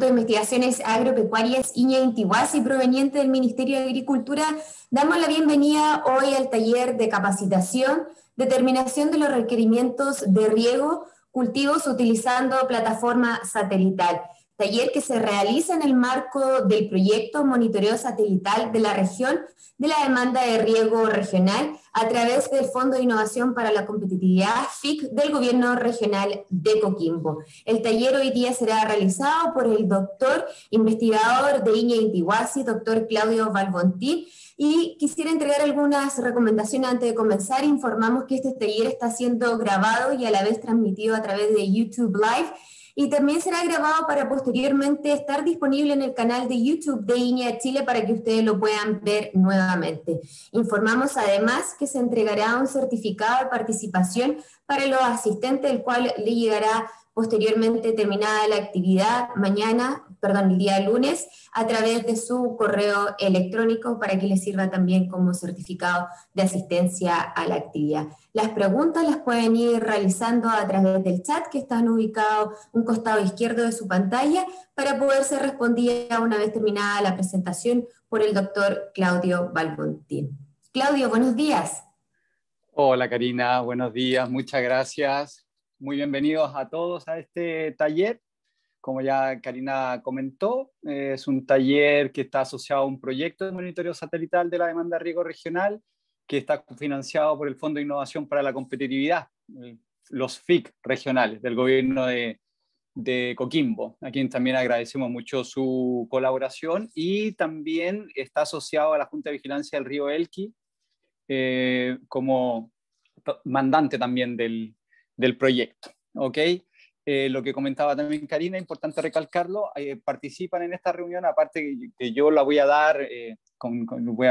de Investigaciones Agropecuarias Iña y proveniente del Ministerio de Agricultura, damos la bienvenida hoy al taller de capacitación, determinación de los requerimientos de riego, cultivos utilizando plataforma satelital taller que se realiza en el marco del proyecto Monitoreo Satelital de la región de la demanda de riego regional a través del Fondo de Innovación para la Competitividad FIC del Gobierno Regional de Coquimbo. El taller hoy día será realizado por el doctor investigador de Iña Intihuasi, doctor Claudio Valbontín, y quisiera entregar algunas recomendaciones antes de comenzar. Informamos que este taller está siendo grabado y a la vez transmitido a través de YouTube Live y también será grabado para posteriormente estar disponible en el canal de YouTube de INEA Chile para que ustedes lo puedan ver nuevamente. Informamos además que se entregará un certificado de participación para los asistentes, el cual le llegará posteriormente terminada la actividad mañana, perdón, el día lunes, a través de su correo electrónico para que le sirva también como certificado de asistencia a la actividad. Las preguntas las pueden ir realizando a través del chat que están ubicados un costado izquierdo de su pantalla para poder ser respondida una vez terminada la presentación por el doctor Claudio Balbontín. Claudio, buenos días. Hola Karina, buenos días, muchas gracias. Muy bienvenidos a todos a este taller. Como ya Karina comentó, es un taller que está asociado a un proyecto de monitoreo satelital de la demanda de riego regional que está financiado por el Fondo de Innovación para la Competitividad, los FIC regionales del gobierno de, Coquimbo, a quien también agradecemos mucho su colaboración y también está asociado a la Junta de Vigilancia del Río Elqui eh, como mandante también del, proyecto. ¿ok? Eh, lo que comentaba también Karina, importante recalcarlo, eh, participan en esta reunión, aparte que yo la voy a dar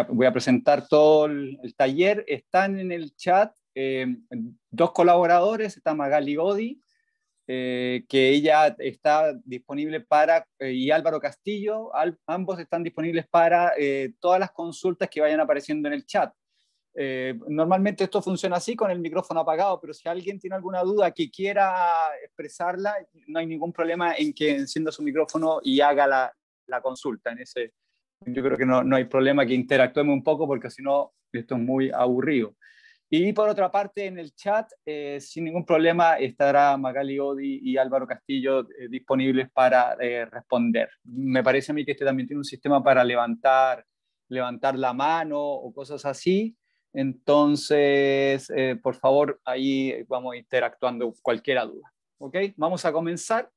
voy, a, presentar todo el, taller. Están en el chat eh, dos colaboradores, está Magali Godi, eh, que ella está disponible para, eh, y Álvaro Castillo, ambos están disponibles para todas las consultas que vayan apareciendo en el chat. normalmente esto funciona así con el micrófono apagado, pero si alguien tiene alguna duda que quiera expresarla, no hay ningún problema en que encienda su micrófono y haga la, la consulta en ese, yo creo que no, no hay problema que interactuemos un poco porque si no, esto es muy aburrido. Y por otra parte, en el chat, eh, sin ningún problema, estará Magali Odi y Álvaro Castillo eh, disponibles para eh, responder. Me parece a mí que este también tiene un sistema para levantar, levantar la mano o cosas así. Entonces, por favor, ahí vamos interactuando cualquier duda. ¿Ok? Vamos a comenzar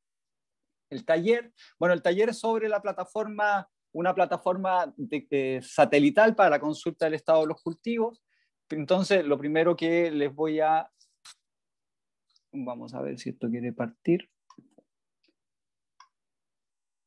el taller. Bueno, el taller es sobre la plataforma una plataforma de, eh, satelital para la consulta del estado de los cultivos. Entonces, lo primero que les voy a... Vamos a ver si esto quiere partir.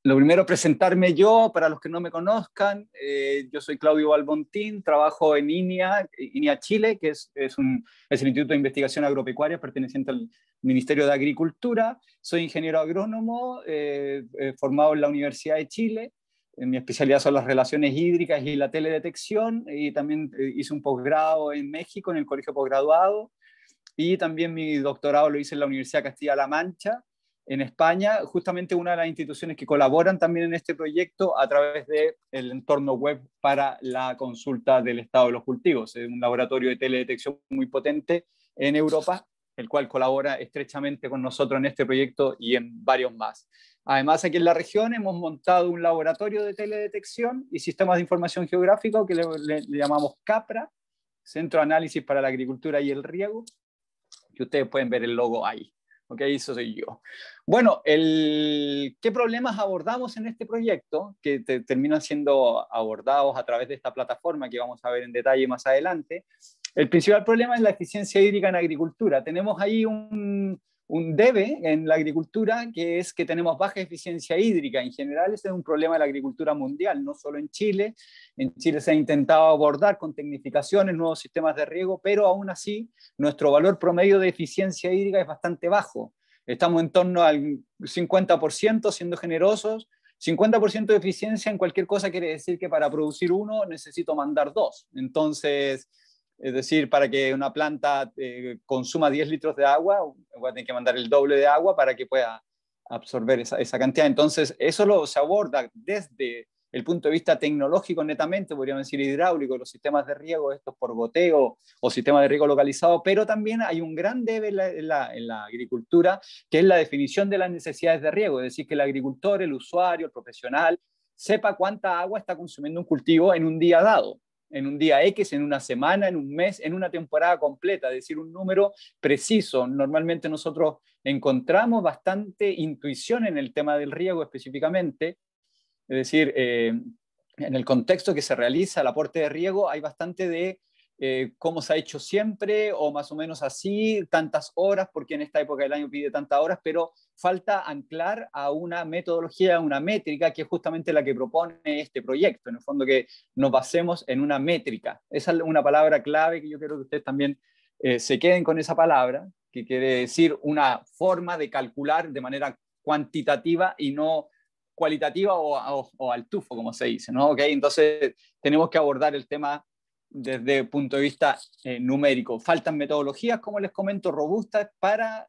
Lo primero, presentarme yo, para los que no me conozcan. Eh, yo soy Claudio Balbontín, trabajo en INIA, INIA Chile, que es, un, el Instituto de Investigación Agropecuaria perteneciente al Ministerio de Agricultura. Soy ingeniero agrónomo, eh, formado en la Universidad de Chile en mi especialidad son las relaciones hídricas y la teledetección, y también eh, hice un posgrado en México, en el Colegio Posgraduado, y también mi doctorado lo hice en la Universidad Castilla-La Mancha, en España, justamente una de las instituciones que colaboran también en este proyecto a través del el entorno web para la consulta del estado de los cultivos. Es un laboratorio de teledetección muy potente en Europa, el cual colabora estrechamente con nosotros en este proyecto y en varios más. Además, aquí en la región hemos montado un laboratorio de teledetección y sistemas de información geográfica que le, llamamos CAPRA, Centro de Análisis para la Agricultura y el Riego, que ustedes pueden ver el logo ahí. Ok, eso soy yo. Bueno, el, ¿qué problemas abordamos en este proyecto que termina terminan siendo abordados a través de esta plataforma que vamos a ver en detalle más adelante? El principal problema es la eficiencia hídrica en agricultura. Tenemos ahí un, un debe en la agricultura, que es que tenemos baja eficiencia hídrica. En general, ese es un problema de la agricultura mundial, no solo en Chile. En Chile se ha intentado abordar con tecnificaciones nuevos sistemas de riego, pero aún así nuestro valor promedio de eficiencia hídrica es bastante bajo. Estamos en torno al 50%, siendo generosos. 50% de eficiencia en cualquier cosa quiere decir que para producir uno necesito mandar dos. Entonces, es decir, para que una planta eh, consuma 10 litros de agua, voy a que mandar el doble de agua para que pueda absorber esa, cantidad. Entonces, eso lo se aborda desde el punto de vista tecnológico netamente, podríamos decir hidráulico, los sistemas de riego, estos por goteo o sistemas de riego localizado, pero también hay un gran debe en la, agricultura, que es la definición de las necesidades de riego, es decir, que el agricultor, el usuario, el profesional, sepa cuánta agua está consumiendo un cultivo en un día dado en un día X, en una semana, en un mes, en una temporada completa, es decir, un número preciso. Normalmente nosotros encontramos bastante intuición en el tema del riego específicamente, es decir, eh, en el contexto que se realiza el aporte de riego hay bastante de eh, cómo se ha hecho siempre o más o menos así, tantas horas, porque en esta época del año pide tantas horas, pero falta anclar a una metodología, a una métrica, que es justamente la que propone este proyecto, en el fondo que nos basemos en una métrica. Esa es una palabra clave que yo quiero que ustedes también eh, se queden con esa palabra, que quiere decir una forma de calcular de manera cuantitativa y no cualitativa o, o, al tufo, como se dice, ¿no? ok entonces tenemos que abordar el tema desde el punto de vista eh, numérico. Faltan metodologías, como les comento, robustas para,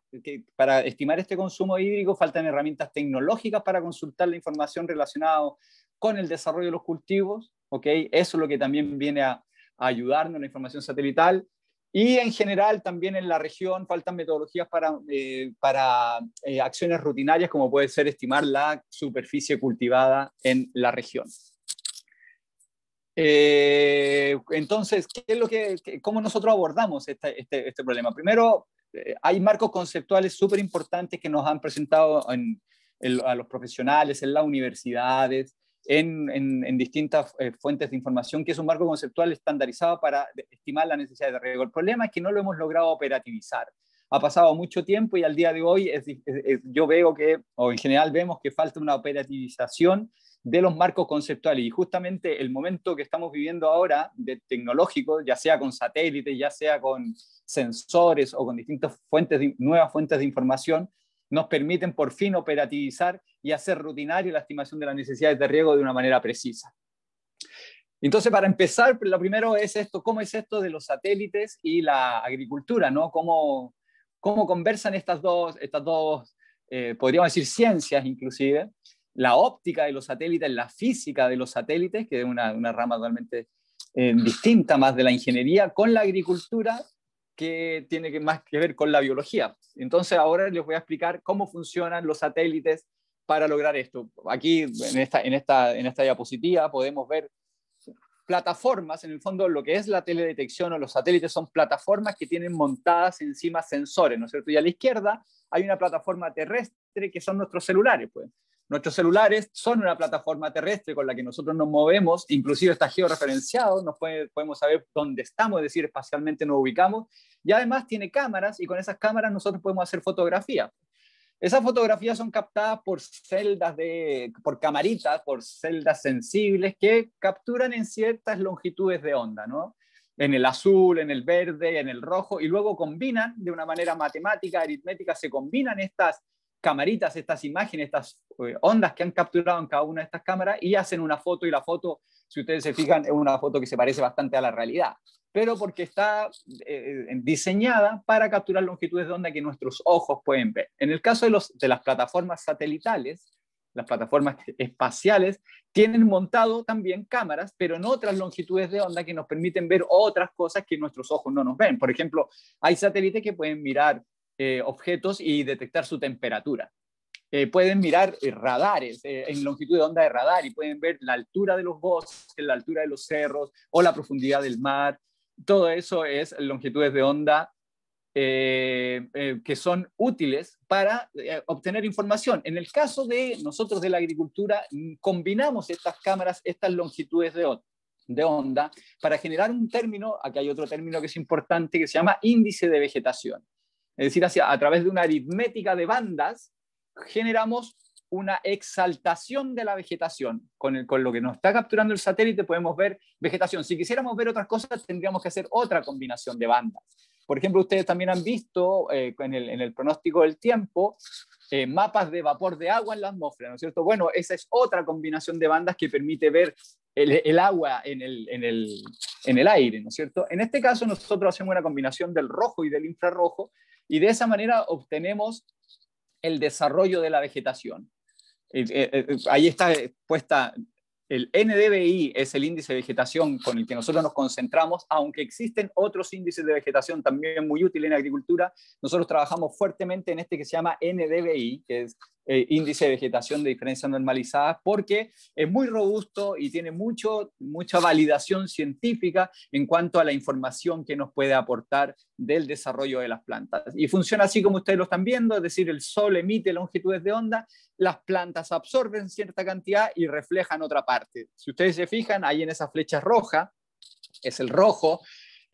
estimar este consumo hídrico, faltan herramientas tecnológicas para consultar la información relacionada con el desarrollo de los cultivos, eso es lo que también viene a, a ayudarnos, la información satelital, y en general también en la región faltan metodologías para, eh, eh, acciones rutinarias como puede ser estimar la superficie cultivada en la región. Eh, entonces, ¿qué es lo que, ¿cómo nosotros abordamos este, este, problema? Primero, eh, hay marcos conceptuales súper importantes que nos han presentado a los profesionales, en las universidades, en, en distintas eh, fuentes de información, que es un marco conceptual estandarizado para estimar la necesidad de riesgo. El problema es que no lo hemos logrado operativizar. Ha pasado mucho tiempo y al día de hoy yo veo que, o en general vemos que falta una operativización de los marcos conceptuales. Y justamente el momento que estamos viviendo ahora de tecnológico, ya sea con satélites, ya sea con sensores o con distintas fuentes nuevas fuentes de información, nos permiten por fin operativizar y hacer rutinario la estimación de las necesidades de riego de una manera precisa. Entonces, para empezar, lo primero es esto, ¿cómo es esto de los satélites y la agricultura? ¿no? ¿Cómo, cómo conversan estas dos, estas dos eh, podríamos decir, ciencias inclusive? la óptica de los satélites, la física de los satélites, que es una, rama totalmente eh, distinta más de la ingeniería, con la agricultura que tiene que más que ver con la biología. Entonces ahora les voy a explicar cómo funcionan los satélites para lograr esto. Aquí en esta, en esta, diapositiva podemos ver plataformas, en el fondo lo que es la teledetección o los satélites son plataformas que tienen montadas encima sensores, ¿no es cierto? Y a la izquierda hay una plataforma terrestre que son nuestros celulares, pues. Nuestros celulares son una plataforma terrestre con la que nosotros nos movemos, inclusive está georreferenciado, nos podemos saber dónde estamos, es decir, espacialmente nos ubicamos, y además tiene cámaras y con esas cámaras nosotros podemos hacer fotografía. Esas fotografías son captadas por celdas de, por camaritas, por celdas sensibles que capturan en ciertas longitudes de onda, ¿no? En el azul, en el verde, en el rojo, y luego combinan de una manera matemática, aritmética, se combinan estas camaritas, estas imágenes, estas eh, ondas que han capturado en cada una de estas cámaras y hacen una foto y la foto, si ustedes se fijan, es una foto que se parece bastante a la realidad, pero porque está eh, eh, diseñada para capturar longitudes de onda que nuestros ojos pueden ver. En el caso de, los, de las plataformas satelitales, las plataformas espaciales, tienen montado también cámaras, pero en otras longitudes de onda que nos permiten ver otras cosas que nuestros ojos no nos ven. Por ejemplo, hay satélites que pueden mirar eh, objetos y detectar su temperatura. Eh, pueden mirar eh, radares en longitud de onda de radar y pueden ver la altura de los bosques, la altura de los cerros o la profundidad del mar. Todo eso es longitudes de onda que son útiles para obtener información. En el caso de nosotros de la agricultura, mm, combinamos estas cámaras, estas longitudes de, onda, para generar un término, aquí hay otro término que es importante, que se llama índice de vegetación es decir, hacia, a través de una aritmética de bandas, generamos una exaltación de la vegetación. Con, lo que nos está capturando el satélite podemos ver vegetación. Si quisiéramos ver otras cosas, tendríamos que hacer otra combinación de bandas. Por ejemplo, ustedes también han visto eh, en, el, pronóstico del tiempo eh, mapas de vapor de agua en la atmósfera, ¿no es cierto? Bueno, esa es otra combinación de bandas que permite ver el, agua en el, en el aire, ¿no es cierto? En este caso, nosotros hacemos una combinación del rojo y del infrarrojo y de esa manera obtenemos el desarrollo de la vegetación. Eh, eh, eh, ahí está puesta el NDVI, es el índice de vegetación con el que nosotros nos concentramos, aunque existen otros índices de vegetación también muy útiles en agricultura. Nosotros trabajamos fuertemente en este que se llama NDVI, que es eh, índice de vegetación de diferencias normalizadas porque es muy robusto y tiene mucho, mucha validación científica en cuanto a la información que nos puede aportar del desarrollo de las plantas. Y funciona así como ustedes lo están viendo, es decir, el sol emite longitudes de onda, las plantas absorben cierta cantidad y reflejan otra parte. Si ustedes se fijan, ahí en esa flecha roja, es el rojo,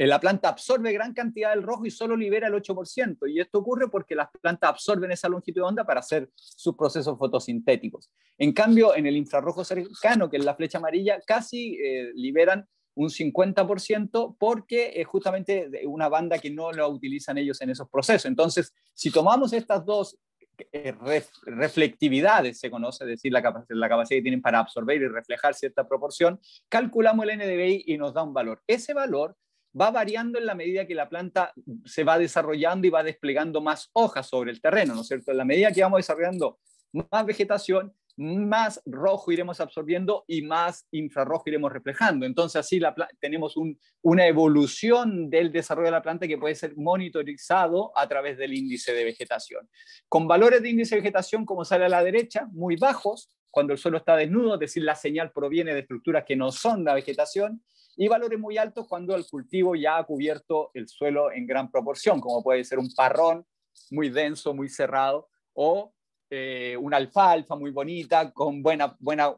la planta absorbe gran cantidad del rojo y solo libera el 8%. Y esto ocurre porque las plantas absorben esa longitud de onda para hacer sus procesos fotosintéticos. En cambio, en el infrarrojo cercano, que es la flecha amarilla, casi eh, liberan un 50% porque es eh, justamente una banda que no la utilizan ellos en esos procesos. Entonces, si tomamos estas dos eh, reflectividades, se conoce, es decir, la, capacidad, la capacidad que tienen para absorber y reflejar cierta proporción, calculamos el NDVI y nos da un valor. Ese valor va variando en la medida que la planta se va desarrollando y va desplegando más hojas sobre el terreno, ¿no es cierto? En la medida que vamos desarrollando más vegetación, más rojo iremos absorbiendo y más infrarrojo iremos reflejando. Entonces así tenemos una evolución del desarrollo de la planta que puede ser monitorizado a través del índice de vegetación. Con valores de índice de vegetación, como sale a la derecha, muy bajos, cuando el suelo está desnudo, es decir, la señal proviene de estructuras que no son la vegetación, y valores muy altos cuando el cultivo ya ha cubierto el suelo en gran proporción, como puede ser un parrón muy denso, muy cerrado, o eh, una alfalfa muy bonita con buena, buena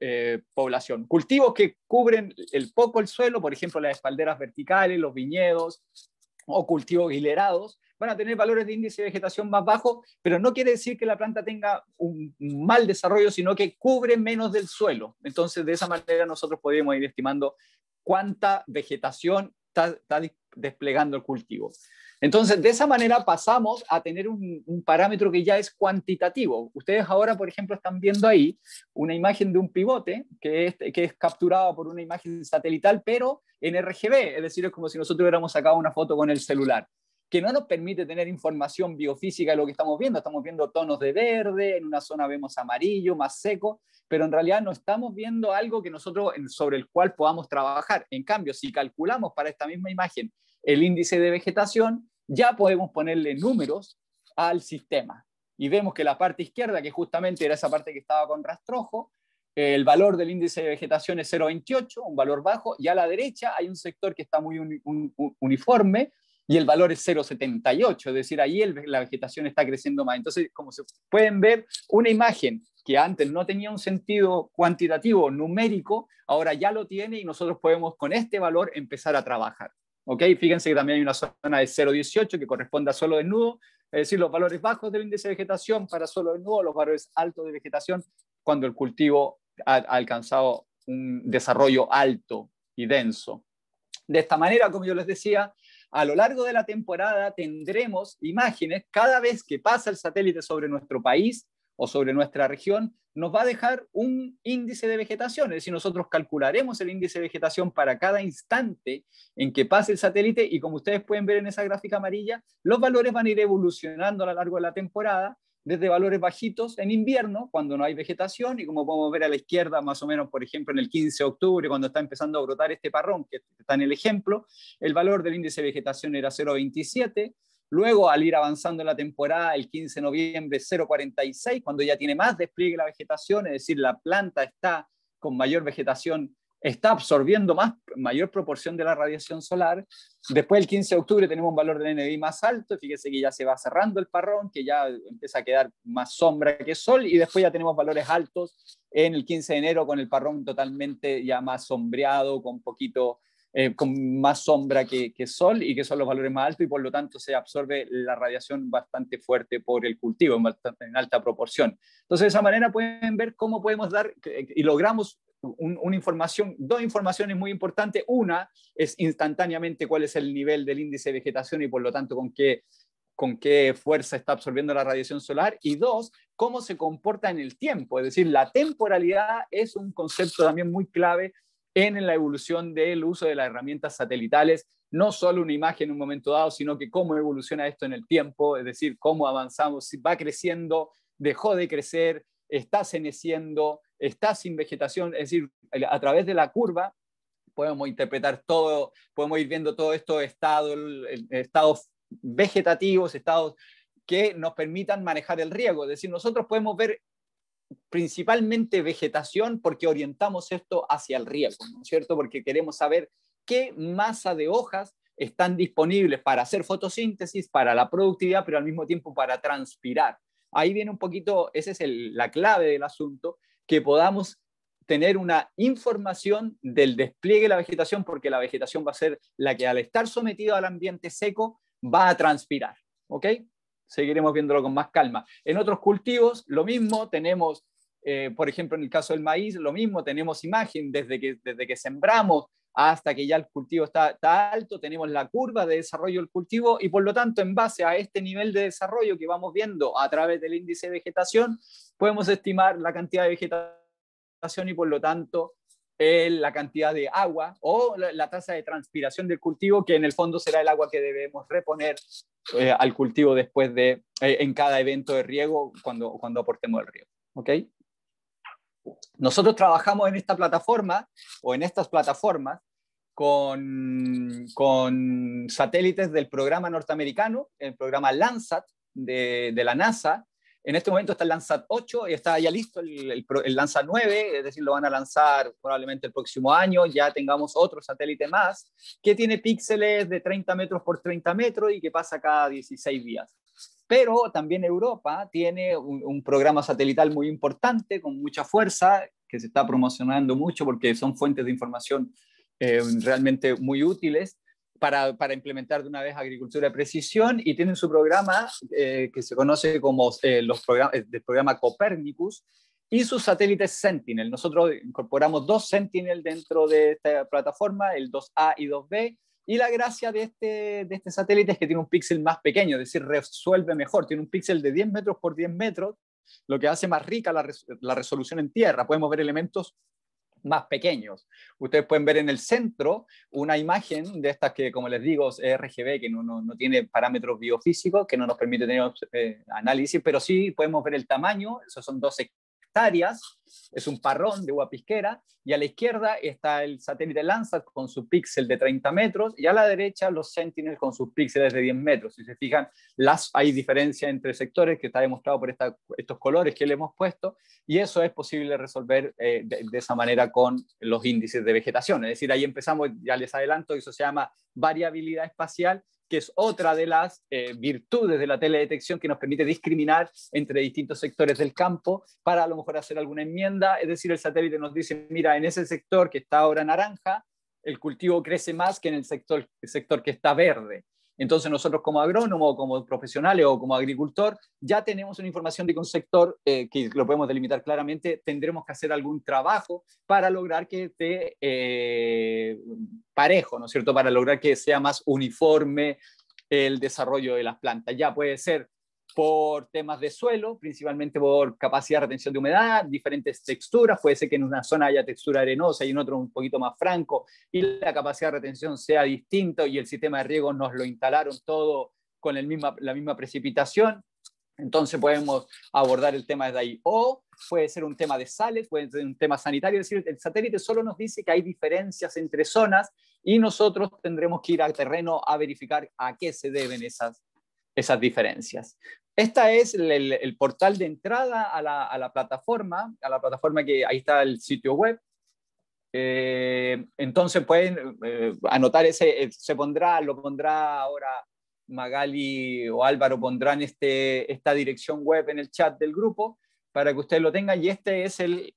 eh, población. Cultivos que cubren el poco el suelo, por ejemplo, las espalderas verticales, los viñedos, o cultivos hilerados, van a tener valores de índice de vegetación más bajos, pero no quiere decir que la planta tenga un mal desarrollo, sino que cubre menos del suelo. Entonces, de esa manera nosotros podríamos ir estimando cuánta vegetación está, está desplegando el cultivo. Entonces, de esa manera pasamos a tener un, parámetro que ya es cuantitativo. Ustedes ahora, por ejemplo, están viendo ahí una imagen de un pivote que es, que capturada por una imagen satelital, pero en RGB, es decir, es como si nosotros hubiéramos sacado una foto con el celular, que no nos permite tener información biofísica de lo que estamos viendo. Estamos viendo tonos de verde, en una zona vemos amarillo, más seco, pero en realidad no estamos viendo algo que nosotros sobre el cual podamos trabajar. En cambio, si calculamos para esta misma imagen el índice de vegetación, ya podemos ponerle números al sistema. Y vemos que la parte izquierda, que justamente era esa parte que estaba con rastrojo, el valor del índice de vegetación es 0,28, un valor bajo, y a la derecha hay un sector que está muy uniforme y el valor es 0,78, es decir, ahí la vegetación está creciendo más. Entonces, como se pueden ver, una imagen que antes no tenía un sentido cuantitativo, numérico, ahora ya lo tiene y nosotros podemos con este valor empezar a trabajar. ¿ok? Fíjense que también hay una zona de 0,18 que corresponde a suelo desnudo, es decir, los valores bajos del índice de vegetación para suelo desnudo, los valores altos de vegetación cuando el cultivo ha, alcanzado un desarrollo alto y denso. De esta manera, como yo les decía, a lo largo de la temporada tendremos imágenes cada vez que pasa el satélite sobre nuestro país o sobre nuestra región nos va a dejar un índice de vegetación, es decir, nosotros calcularemos el índice de vegetación para cada instante en que pase el satélite y como ustedes pueden ver en esa gráfica amarilla, los valores van a ir evolucionando a lo largo de la temporada, desde valores bajitos en invierno, cuando no hay vegetación, y como podemos ver a la izquierda, más o menos, por ejemplo, en el 15 de octubre, cuando está empezando a brotar este parrón, que está en el ejemplo, el valor del índice de vegetación era 0,27, Luego, al ir avanzando en la temporada, el 15 de noviembre 0,46, cuando ya tiene más despliegue la vegetación, es decir, la planta está con mayor vegetación, está absorbiendo más, mayor proporción de la radiación solar. Después, el 15 de octubre, tenemos un valor de NDI más alto, fíjese que ya se va cerrando el parrón, que ya empieza a quedar más sombra que sol, y después ya tenemos valores altos en el 15 de enero con el parrón totalmente ya más sombreado, con poquito eh, con más sombra que, sol y que son los valores más altos y por lo tanto se absorbe la radiación bastante fuerte por el cultivo en, alta proporción. Entonces de esa manera pueden ver cómo podemos dar y logramos una información, dos informaciones muy importantes. Una es instantáneamente cuál es el nivel del índice de vegetación y por lo tanto con con qué fuerza está absorbiendo la radiación solar. Y dos, cómo se comporta en el tiempo. Es decir, la temporalidad es un concepto también muy clave en la evolución del uso de las herramientas satelitales, no solo una imagen en un momento dado, sino que cómo evoluciona esto en el tiempo, es decir, cómo avanzamos, si va creciendo, dejó de crecer, está ceneciendo, está sin vegetación, es decir, a través de la curva podemos interpretar todo, podemos ir viendo todo esto estados, estados vegetativos, estados que nos permitan manejar el riego, es decir, nosotros podemos ver principalmente vegetación, porque orientamos esto hacia el riego, ¿no es cierto? Porque queremos saber qué masa de hojas están disponibles para hacer fotosíntesis, para la productividad, pero al mismo tiempo para transpirar. Ahí viene un poquito, esa es la clave del asunto, que podamos tener una información del despliegue de la vegetación, porque la vegetación va a ser la que al estar sometida al ambiente seco va a transpirar. ¿Ok? seguiremos viéndolo con más calma. En otros cultivos, lo mismo, tenemos, eh, por ejemplo, en el caso del maíz, lo mismo, tenemos imagen desde que, desde que sembramos hasta que ya el cultivo está, alto, tenemos la curva de desarrollo del cultivo y por lo tanto, en base a este nivel de desarrollo que vamos viendo a través del índice de vegetación, podemos estimar la cantidad de vegetación y por lo tanto la cantidad de agua o la, tasa de transpiración del cultivo, que en el fondo será el agua que debemos reponer eh, al cultivo después de, eh, en cada evento de riego cuando, cuando aportemos el riego. Nosotros trabajamos en esta plataforma o en estas plataformas con, con satélites del programa norteamericano, el programa Landsat de, de la NASA, en este momento está el Landsat 8, está ya listo el, el, 9, es decir, lo van a lanzar probablemente el próximo año, ya tengamos otro satélite más, que tiene píxeles de 30 metros por 30 metros y que pasa cada 16 días. Pero también Europa tiene un, programa satelital muy importante, con mucha fuerza, que se está promocionando mucho porque son fuentes de información eh, realmente muy útiles para, implementar de una vez agricultura de precisión y tienen su programa eh, que se conoce como eh, los programas, eh, el programa Copernicus y sus satélites Sentinel. Nosotros incorporamos dos Sentinel dentro de esta plataforma, el 2A y 2B, y la gracia de este, de este satélite es que tiene un píxel más pequeño, es decir, resuelve mejor, tiene un píxel de 10 metros por 10 metros, lo que hace más rica la, la resolución en tierra. Podemos ver elementos más pequeños. Ustedes pueden ver en el centro una imagen de estas que, como les digo, es RGB, que no, no, tiene parámetros biofísicos, que no nos permite tener eh, análisis, pero sí podemos ver el tamaño, esos son dos Áreas es un parrón de guapisquera y a la izquierda está el satélite Landsat con su píxel de 30 metros, y a la derecha los Sentinel con sus píxeles de 10 metros. Si se fijan, las, hay diferencia entre sectores que está demostrado por estos colores que le hemos puesto, y eso es posible resolver eh, de, de, esa manera con los índices de vegetación. Es decir, ahí empezamos, ya les adelanto, eso se llama variabilidad espacial, que es otra de las eh, virtudes de la teledetección que nos permite discriminar entre distintos sectores del campo para a lo mejor hacer alguna enmienda. Es decir, el satélite nos dice, mira, en ese sector que está ahora naranja, el cultivo crece más que en el sector, el sector que está verde. Entonces nosotros como agrónomo, como profesionales o como agricultor, ya tenemos una información de que un sector, eh, que lo podemos delimitar claramente, tendremos que hacer algún trabajo para lograr que esté eh, parejo, ¿no es cierto? Para lograr que sea más uniforme el desarrollo de las plantas. Ya puede ser por temas de suelo, principalmente por capacidad de retención de humedad, diferentes texturas, puede ser que en una zona haya textura arenosa y en otra un poquito más franco, y la capacidad de retención sea distinta y el sistema de riego nos lo instalaron todo con el misma, la misma precipitación, entonces podemos abordar el tema desde ahí. O puede ser un tema de sales, puede ser un tema sanitario, es decir, el satélite solo nos dice que hay diferencias entre zonas y nosotros tendremos que ir al terreno a verificar a qué se deben esas, esas diferencias. Esta es el, portal de entrada a la, plataforma, a la plataforma que ahí está el sitio web. Eh, entonces pueden eh, anotar ese, eh, se pondrá, lo pondrá ahora Magali o Álvaro pondrán este, esta dirección web en el chat del grupo para que ustedes lo tengan. Y este es el,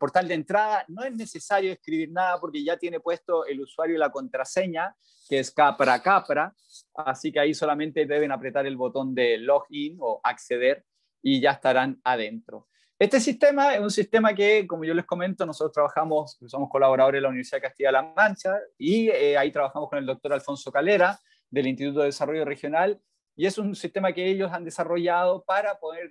portal de entrada. No es necesario escribir nada porque ya tiene puesto el usuario y la contraseña, que es capra capra. Así que ahí solamente deben apretar el botón de login o acceder y ya estarán adentro. Este sistema es un sistema que, como yo les comento, nosotros trabajamos, somos colaboradores de la Universidad de Castilla-La Mancha y eh, ahí trabajamos con el doctor Alfonso Calera del Instituto de Desarrollo Regional y es un sistema que ellos han desarrollado para poder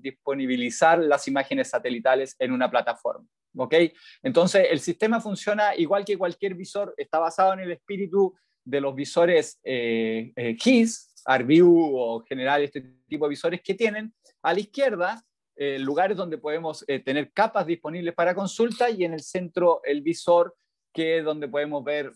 disponibilizar las imágenes satelitales en una plataforma. ¿ok? Entonces, el sistema funciona igual que cualquier visor, está basado en el espíritu de los visores eh, eh, o general, este tipo de visores que tienen. A la izquierda, eh, lugares donde podemos eh, tener capas disponibles para consulta y en el centro el visor que es donde podemos ver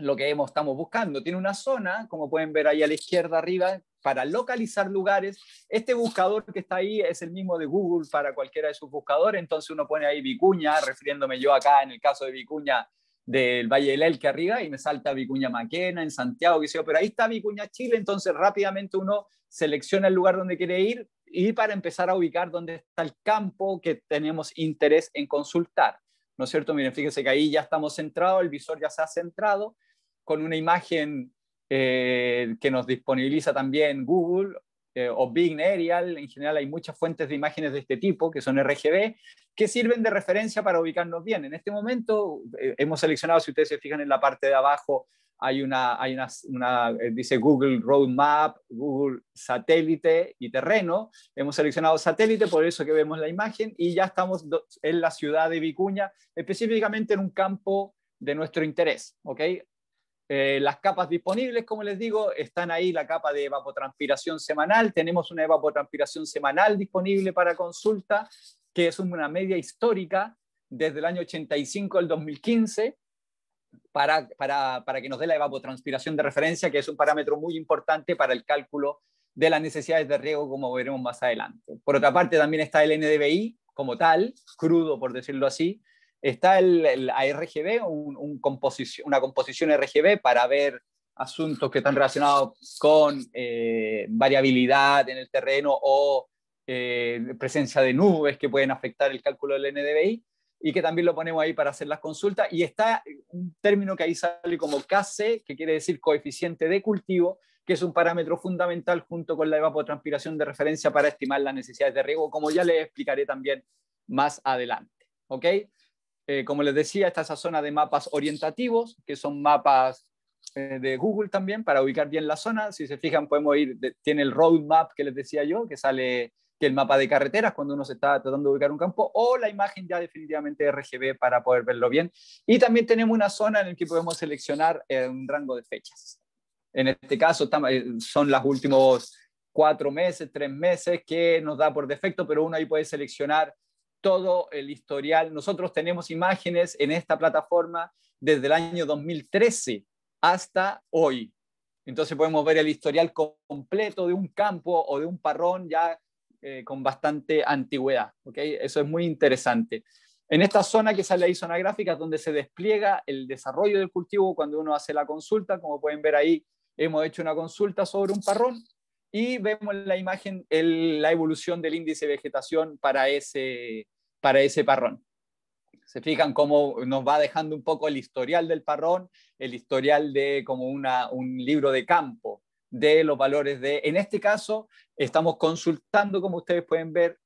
lo que hemos, estamos buscando. Tiene una zona, como pueden ver ahí a la izquierda arriba, para localizar lugares. Este buscador que está ahí es el mismo de Google para cualquiera de sus buscadores, entonces uno pone ahí Vicuña, refiriéndome yo acá en el caso de Vicuña del Valle del que arriba y me salta Vicuña Maquena en Santiago, que sea, pero ahí está Vicuña Chile, entonces rápidamente uno selecciona el lugar donde quiere ir y para empezar a ubicar dónde está el campo que tenemos interés en consultar. ¿No es cierto? Miren, fíjense que ahí ya estamos centrados, el visor ya se ha centrado con una imagen eh, que nos disponibiliza también Google eh, o Big Aerial. En general hay muchas fuentes de imágenes de este tipo, que son RGB, que sirven de referencia para ubicarnos bien. En este momento eh, hemos seleccionado, si ustedes se fijan en la parte de abajo, hay una, hay una, una dice Google Roadmap, Google Satélite y Terreno. Hemos seleccionado Satélite, por eso que vemos la imagen, y ya estamos en la ciudad de Vicuña, específicamente en un campo de nuestro interés. ¿ok? Eh, las capas disponibles, como les digo, están ahí la capa de evapotranspiración semanal. Tenemos una evapotranspiración semanal disponible para consulta, que es una media histórica desde el año 85 al 2015. Para, para, para que nos dé la evapotranspiración de referencia, que es un parámetro muy importante para el cálculo de las necesidades de riego, como veremos más adelante. Por otra parte, también está el NDVI como tal, crudo por decirlo así, Está el, el ARGB, un, una composición RGB para ver asuntos que están relacionados con eh, variabilidad en el terreno o eh, presencia de nubes que pueden afectar el cálculo del NDVI y que también lo ponemos ahí para hacer las consultas. Y está un término que ahí sale como KC, que quiere decir coeficiente de cultivo, que es un parámetro fundamental junto con la evapotranspiración de referencia para estimar las necesidades de riego, como ya les explicaré también más adelante. ¿ok? Eh, como les decía, está esa zona de mapas orientativos, que son mapas eh, de Google también, para ubicar bien la zona. Si se fijan, podemos ir, tiene el roadmap que les decía yo, que sale que el mapa de carreteras cuando uno se está tratando de ubicar un campo, o la imagen ya definitivamente RGB para poder verlo bien. Y también tenemos una zona en la que podemos seleccionar eh, un rango de fechas. En este caso son los últimos cuatro meses, tres meses, que nos da por defecto, pero uno ahí puede seleccionar todo el historial. Nosotros tenemos imágenes en esta plataforma desde el año 2013 hasta hoy. Entonces podemos ver el historial completo de un campo o de un parrón ya eh, con bastante antigüedad. ¿okay? Eso es muy interesante. En esta zona que sale ahí, zona gráfica, donde se despliega el desarrollo del cultivo cuando uno hace la consulta, como pueden ver ahí, hemos hecho una consulta sobre un parrón y vemos la imagen, la evolución del índice de vegetación para ese, para ese parrón. Se fijan cómo nos va dejando un poco el historial del parrón, el historial de como una, un libro de campo de los valores de, en este caso, estamos consultando, como ustedes pueden ver,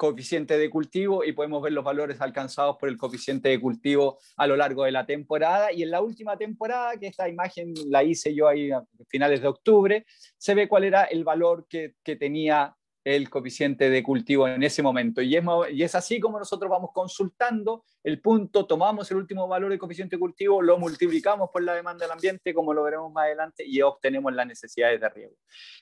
coeficiente de cultivo y podemos ver los valores alcanzados por el coeficiente de cultivo a lo largo de la temporada. Y en la última temporada, que esta imagen la hice yo ahí a finales de octubre, se ve cuál era el valor que, que tenía el coeficiente de cultivo en ese momento. Y es, así como nosotros vamos consultando el punto, tomamos el último valor del coeficiente de cultivo, lo multiplicamos por la demanda del ambiente, como lo veremos más adelante, y obtenemos las necesidades de riego.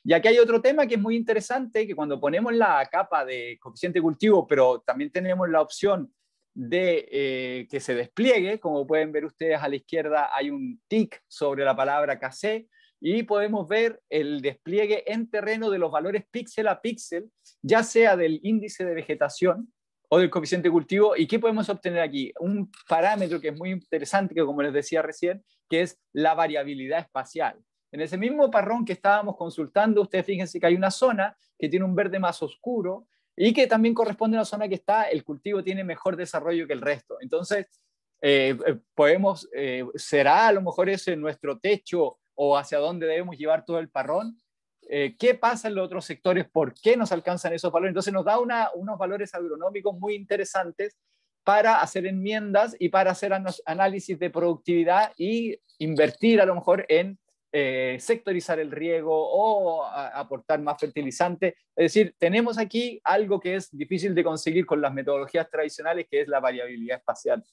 Y aquí hay otro tema que es muy interesante, que cuando ponemos la capa de coeficiente de cultivo, pero también tenemos la opción de eh, que se despliegue, como pueden ver ustedes a la izquierda hay un tick sobre la palabra casé, y podemos ver el despliegue en terreno de los valores píxel a píxel, ya sea del índice de vegetación o del coeficiente cultivo. ¿Y qué podemos obtener aquí? Un parámetro que es muy interesante, que como les decía recién, que es la variabilidad espacial. En ese mismo parrón que estábamos consultando, ustedes fíjense que hay una zona que tiene un verde más oscuro y que también corresponde a la zona que está, el cultivo tiene mejor desarrollo que el resto. Entonces, eh, eh, podemos, eh, será a lo mejor ese nuestro techo o hacia dónde debemos llevar todo el parrón. Eh, ¿Qué pasa en los otros sectores? ¿Por qué nos alcanzan esos valores? Entonces nos da unos valores agronómicos muy interesantes para hacer enmiendas y para hacer análisis de productividad y invertir a lo mejor en eh, sectorizar el riego o aportar más fertilizante. Es decir, tenemos aquí algo que es difícil de conseguir con las metodologías tradicionales, que es la variabilidad espacial.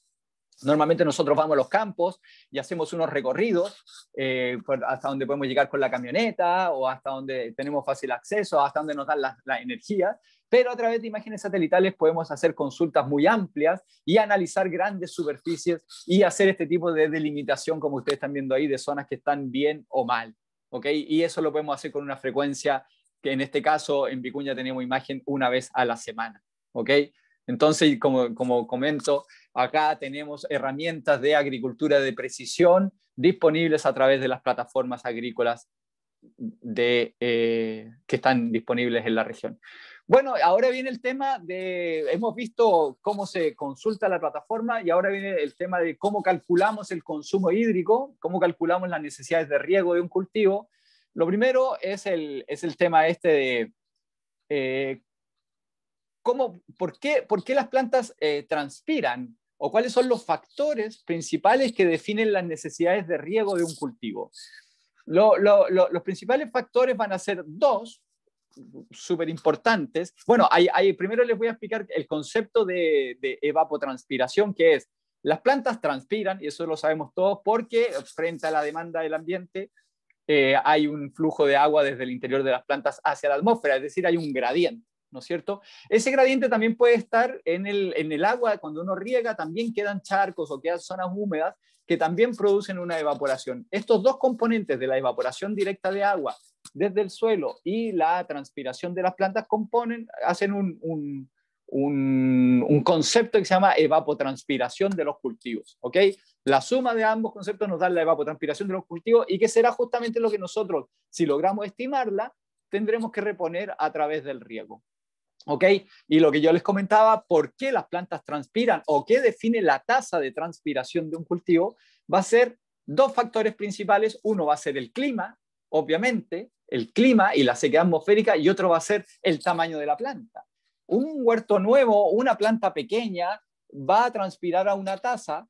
Normalmente nosotros vamos a los campos y hacemos unos recorridos eh, hasta donde podemos llegar con la camioneta o hasta donde tenemos fácil acceso, hasta donde nos dan las la energías, pero a través de imágenes satelitales podemos hacer consultas muy amplias y analizar grandes superficies y hacer este tipo de delimitación, como ustedes están viendo ahí, de zonas que están bien o mal. ¿okay? Y eso lo podemos hacer con una frecuencia que en este caso en Vicuña tenemos imagen una vez a la semana. ¿okay? Entonces, como, como comento, Acá tenemos herramientas de agricultura de precisión disponibles a través de las plataformas agrícolas eh, que están disponibles en la región. Bueno, ahora viene el tema de, hemos visto cómo se consulta la plataforma y ahora viene el tema de cómo calculamos el consumo hídrico, cómo calculamos las necesidades de riego de un cultivo. Lo primero es el, es el tema este de eh, cómo, por, qué, por las plantas eh, transpiran, o cuáles son los factores principales que definen las necesidades de riego de un cultivo. los principales factores van a ser dos, súper importantes. Bueno, hay, primero les voy a explicar el concepto de, evapotranspiración, que es las plantas transpiran, y eso lo sabemos todos, porque frente a la demanda del ambiente eh, hay un flujo de agua desde el interior de las plantas hacia la atmósfera, es decir, hay un gradiente. ¿no es cierto? Ese gradiente también puede estar en el, agua, cuando uno riega también quedan charcos o quedan zonas húmedas que también producen una evaporación. Estos dos componentes de la evaporación directa de agua desde el suelo y la transpiración de las plantas componen, hacen un, concepto que se llama evapotranspiración de los cultivos, ¿ok? La suma de ambos conceptos nos da la evapotranspiración de los cultivos y que será justamente lo que nosotros, si logramos estimarla, tendremos que reponer a través del riego. ¿Ok? Y lo que yo les comentaba, por qué las plantas transpiran o qué define la tasa de transpiración de un cultivo, va a ser dos factores principales. Uno va a ser el clima, obviamente, el clima y la sequedad atmosférica, y otro va a ser el tamaño de la planta. Un huerto nuevo, una planta pequeña, va a transpirar a una tasa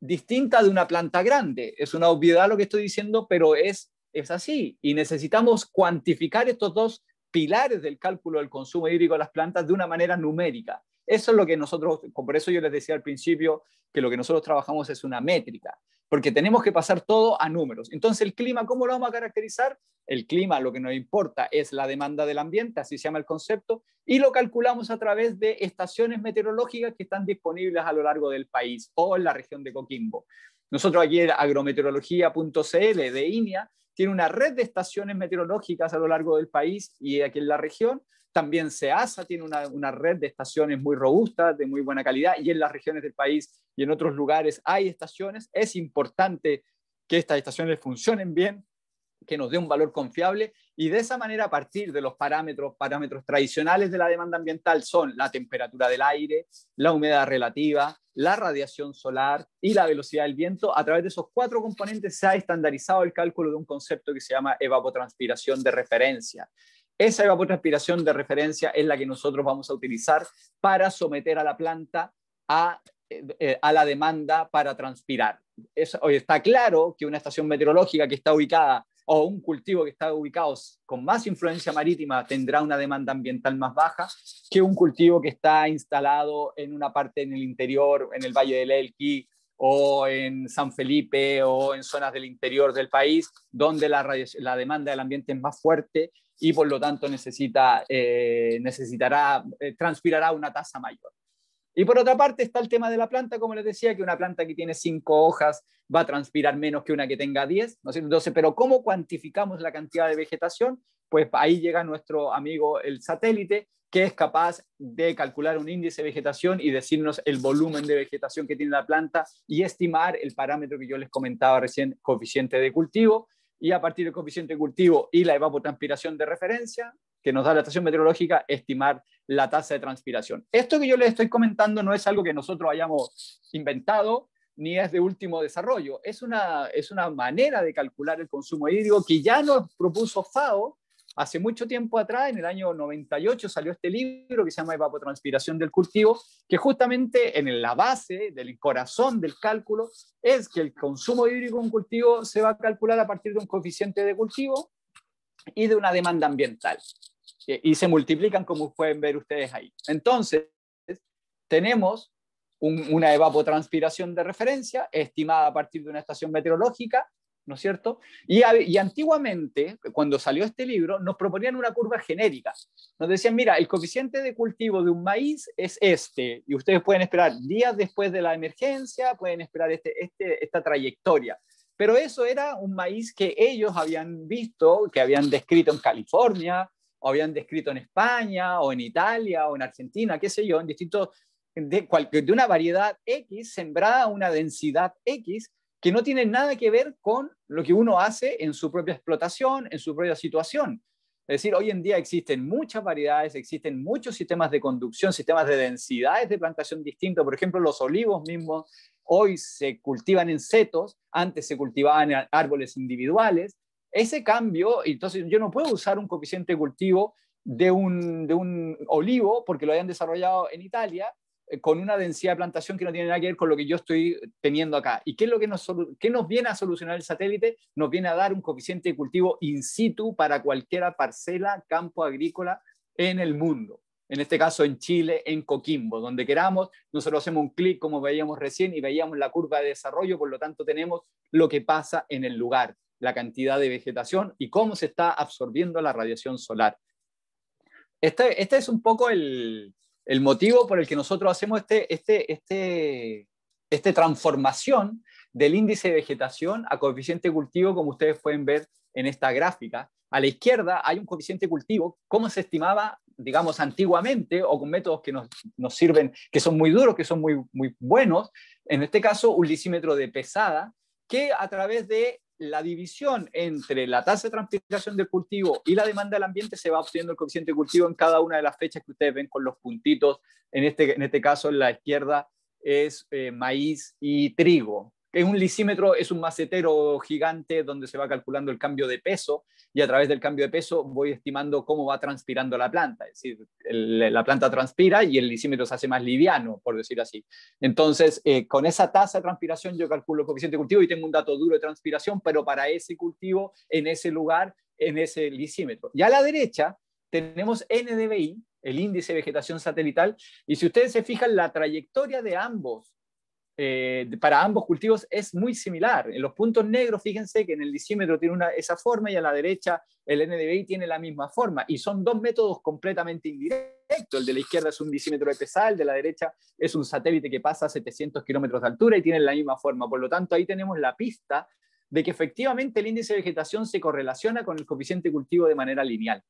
distinta de una planta grande. Es una obviedad lo que estoy diciendo, pero es, es así. Y necesitamos cuantificar estos dos pilares del cálculo del consumo hídrico de las plantas de una manera numérica. Eso es lo que nosotros, por eso yo les decía al principio que lo que nosotros trabajamos es una métrica, porque tenemos que pasar todo a números. Entonces, el clima, ¿cómo lo vamos a caracterizar? El clima, lo que nos importa es la demanda del ambiente, así se llama el concepto, y lo calculamos a través de estaciones meteorológicas que están disponibles a lo largo del país o en la región de Coquimbo. Nosotros aquí en agrometeorología.cl de INIA tiene una red de estaciones meteorológicas a lo largo del país y aquí en la región. También SEASA tiene una, red de estaciones muy robusta, de muy buena calidad, y en las regiones del país y en otros lugares hay estaciones. Es importante que estas estaciones funcionen bien, que nos dé un valor confiable y de esa manera a partir de los parámetros, parámetros tradicionales de la demanda ambiental son la temperatura del aire, la humedad relativa, la radiación solar y la velocidad del viento, a través de esos cuatro componentes se ha estandarizado el cálculo de un concepto que se llama evapotranspiración de referencia. Esa evapotranspiración de referencia es la que nosotros vamos a utilizar para someter a la planta a eh, eh, la demanda para transpirar. está claro que una estación meteorológica que está ubicada o un cultivo que está ubicado con más influencia marítima tendrá una demanda ambiental más baja que un cultivo que está instalado en una parte en el interior, en el Valle del Elqui o en San Felipe o en zonas del interior del país, donde la, la demanda del ambiente es más fuerte y por lo tanto necesita, eh, necesitará, eh, transpirará una tasa mayor. Y por otra parte está el tema de la planta, como les decía, que una planta que tiene cinco hojas va a transpirar menos que una que tenga diez. ¿no Entonces, pero ¿cómo cuantificamos la cantidad de vegetación? Pues ahí llega nuestro amigo el satélite, que es capaz de calcular un índice de vegetación y decirnos el volumen de vegetación que tiene la planta y estimar el parámetro que yo les comentaba recién, coeficiente de cultivo. Y a partir del coeficiente de cultivo y la evapotranspiración de referencia, que nos da la estación meteorológica, estimar la tasa de transpiración. Esto que yo les estoy comentando no es algo que nosotros hayamos inventado, ni es de último desarrollo. Es una, es una manera de calcular el consumo hídrico que ya nos propuso FAO hace mucho tiempo atrás, en el año 98, salió este libro que se llama Evapotranspiración del cultivo, que justamente en la base, del corazón del cálculo, es que el consumo hídrico en cultivo se va a calcular a partir de un coeficiente de cultivo y de una demanda ambiental. Y se multiplican como pueden ver ustedes ahí. Entonces, tenemos una evapotranspiración de referencia estimada a partir de una estación meteorológica, ¿no es cierto? Y, antiguamente, cuando salió este libro, nos proponían una curva genérica. Nos decían, mira, el coeficiente de cultivo de un maíz es este, y ustedes pueden esperar días después de la emergencia, pueden esperar este, este esta trayectoria. Pero eso era un maíz que ellos habían visto, que habían descrito en California, o habían descrito en España, o en Italia, o en Argentina, qué sé yo, en distintos, de, de una variedad X, sembrada a una densidad X, que no tiene nada que ver con lo que uno hace en su propia explotación, en su propia situación. Es decir, hoy en día existen muchas variedades, existen muchos sistemas de conducción, sistemas de densidades de plantación distintos. Por ejemplo, los olivos mismos hoy se cultivan en setos, antes se cultivaban árboles individuales. Ese cambio, entonces yo no puedo usar un coeficiente de cultivo de un, olivo porque lo hayan desarrollado en Italia eh, con una densidad de plantación que no tiene nada que ver con lo que yo estoy teniendo acá. ¿Y qué que nos, nos viene a solucionar el satélite? Nos viene a dar un coeficiente de cultivo in situ para cualquiera parcela, campo agrícola en el mundo en este caso en Chile, en Coquimbo, donde queramos, nosotros hacemos un clic como veíamos recién y veíamos la curva de desarrollo, por lo tanto tenemos lo que pasa en el lugar, la cantidad de vegetación y cómo se está absorbiendo la radiación solar. Este, este es un poco el, motivo por el que nosotros hacemos este, este, este, esta transformación del índice de vegetación a coeficiente cultivo, como ustedes pueden ver en esta gráfica. A la izquierda hay un coeficiente cultivo, cómo se estimaba digamos, antiguamente o con métodos que nos, nos, sirven, que son muy duros, que son muy, muy buenos, en este caso un lisímetro de pesada, que a través de la división entre la tasa de transpiración del cultivo y la demanda del ambiente se va obteniendo el coeficiente de cultivo en cada una de las fechas que ustedes ven con los puntitos, en este, en este caso en la izquierda es eh, maíz y trigo, es un lisímetro, es un macetero gigante donde se va calculando el cambio de peso y a través del cambio de peso voy estimando cómo va transpirando la planta. Es decir, la planta transpira y el lisímetro se hace más liviano, por decir así. Entonces, eh, con esa tasa de transpiración yo calculo el coeficiente de cultivo y tengo un dato duro de transpiración, pero para ese cultivo, en ese lugar, en ese lisímetro. Y a la derecha tenemos NDVI, el índice de vegetación satelital, y si ustedes se fijan, la trayectoria de ambos eh, para ambos cultivos es muy similar. En los puntos negros, fíjense que en el disímetro tiene una, esa forma y a la derecha el NDVI tiene la misma forma. Y son dos métodos completamente indirectos. El de la izquierda es un disímetro de pesal, el de la derecha es un satélite que pasa a 700 kilómetros de altura y tiene la misma forma. Por lo tanto, ahí tenemos la pista de que efectivamente el índice de vegetación se correlaciona con el coeficiente cultivo de manera lineal.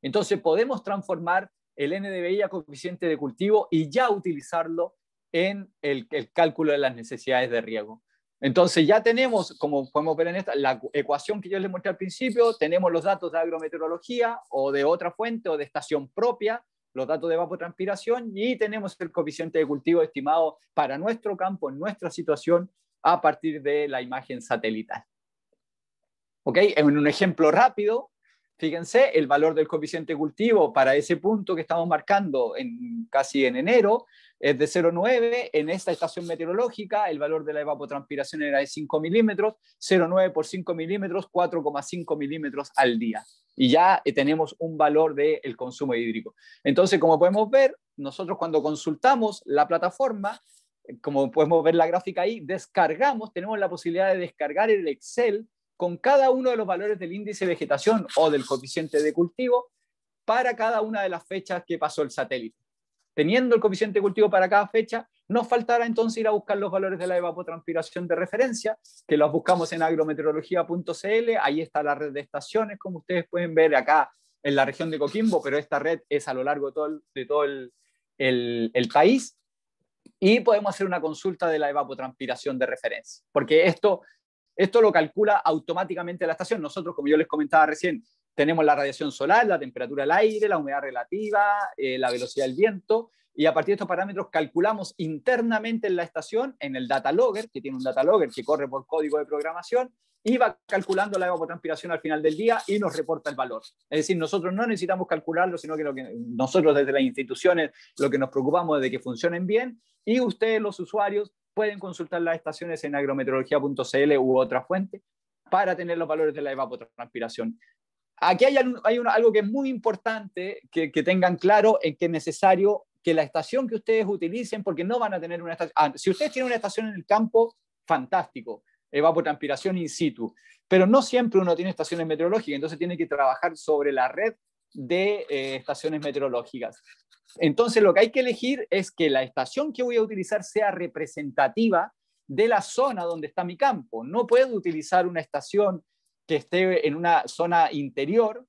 Entonces podemos transformar el NDVI a coeficiente de cultivo y ya utilizarlo en el, cálculo de las necesidades de riego. Entonces ya tenemos, como podemos ver en esta, la ecuación que yo les mostré al principio, tenemos los datos de agrometeorología o de otra fuente o de estación propia, los datos de evapotranspiración y tenemos el coeficiente de cultivo estimado para nuestro campo, en nuestra situación, a partir de la imagen satelital. ¿Ok? En un ejemplo rápido, fíjense, el valor del coeficiente de cultivo para ese punto que estamos marcando en, casi en enero es de 0,9. En esta estación meteorológica, el valor de la evapotranspiración era de 5 milímetros, 0,9 por 5 milímetros, 4,5 milímetros al día. Y ya eh, tenemos un valor del consumo hídrico. Entonces, como podemos ver, nosotros cuando consultamos la plataforma, eh, como podemos ver la gráfica ahí, descargamos, tenemos la posibilidad de descargar el Excel con cada uno de los valores del índice de vegetación o del coeficiente de cultivo para cada una de las fechas que pasó el satélite teniendo el coeficiente de cultivo para cada fecha, nos faltará entonces ir a buscar los valores de la evapotranspiración de referencia, que los buscamos en agrometeorología.cl, ahí está la red de estaciones, como ustedes pueden ver acá en la región de Coquimbo, pero esta red es a lo largo de todo el, el país, y podemos hacer una consulta de la evapotranspiración de referencia, porque esto esto lo calcula automáticamente la estación. Nosotros, como yo les comentaba recién, tenemos la radiación solar, la temperatura del aire, la humedad relativa, eh, la velocidad del viento, y a partir de estos parámetros calculamos internamente en la estación, en el data logger, que tiene un data logger que corre por código de programación, y va calculando la evapotranspiración al final del día y nos reporta el valor. Es decir, nosotros no necesitamos calcularlo, sino que, lo que nosotros desde las instituciones lo que nos preocupamos es de que funcionen bien y ustedes, los usuarios, pueden consultar las estaciones en agrometeorología.cl u otra fuente para tener los valores de la evapotranspiración. Aquí hay, algo que es muy importante que, tengan claro en que es necesario que la estación que ustedes utilicen, porque no van a tener una estación. Ah, si ustedes tienen una estación en el campo, fantástico, evapotranspiración in situ. Pero no siempre uno tiene estaciones meteorológicas, entonces tiene que trabajar sobre la red de eh, estaciones meteorológicas. Entonces lo que hay que elegir es que la estación que voy a utilizar sea representativa de la zona donde está mi campo. No puedo utilizar una estación que esté en una zona interior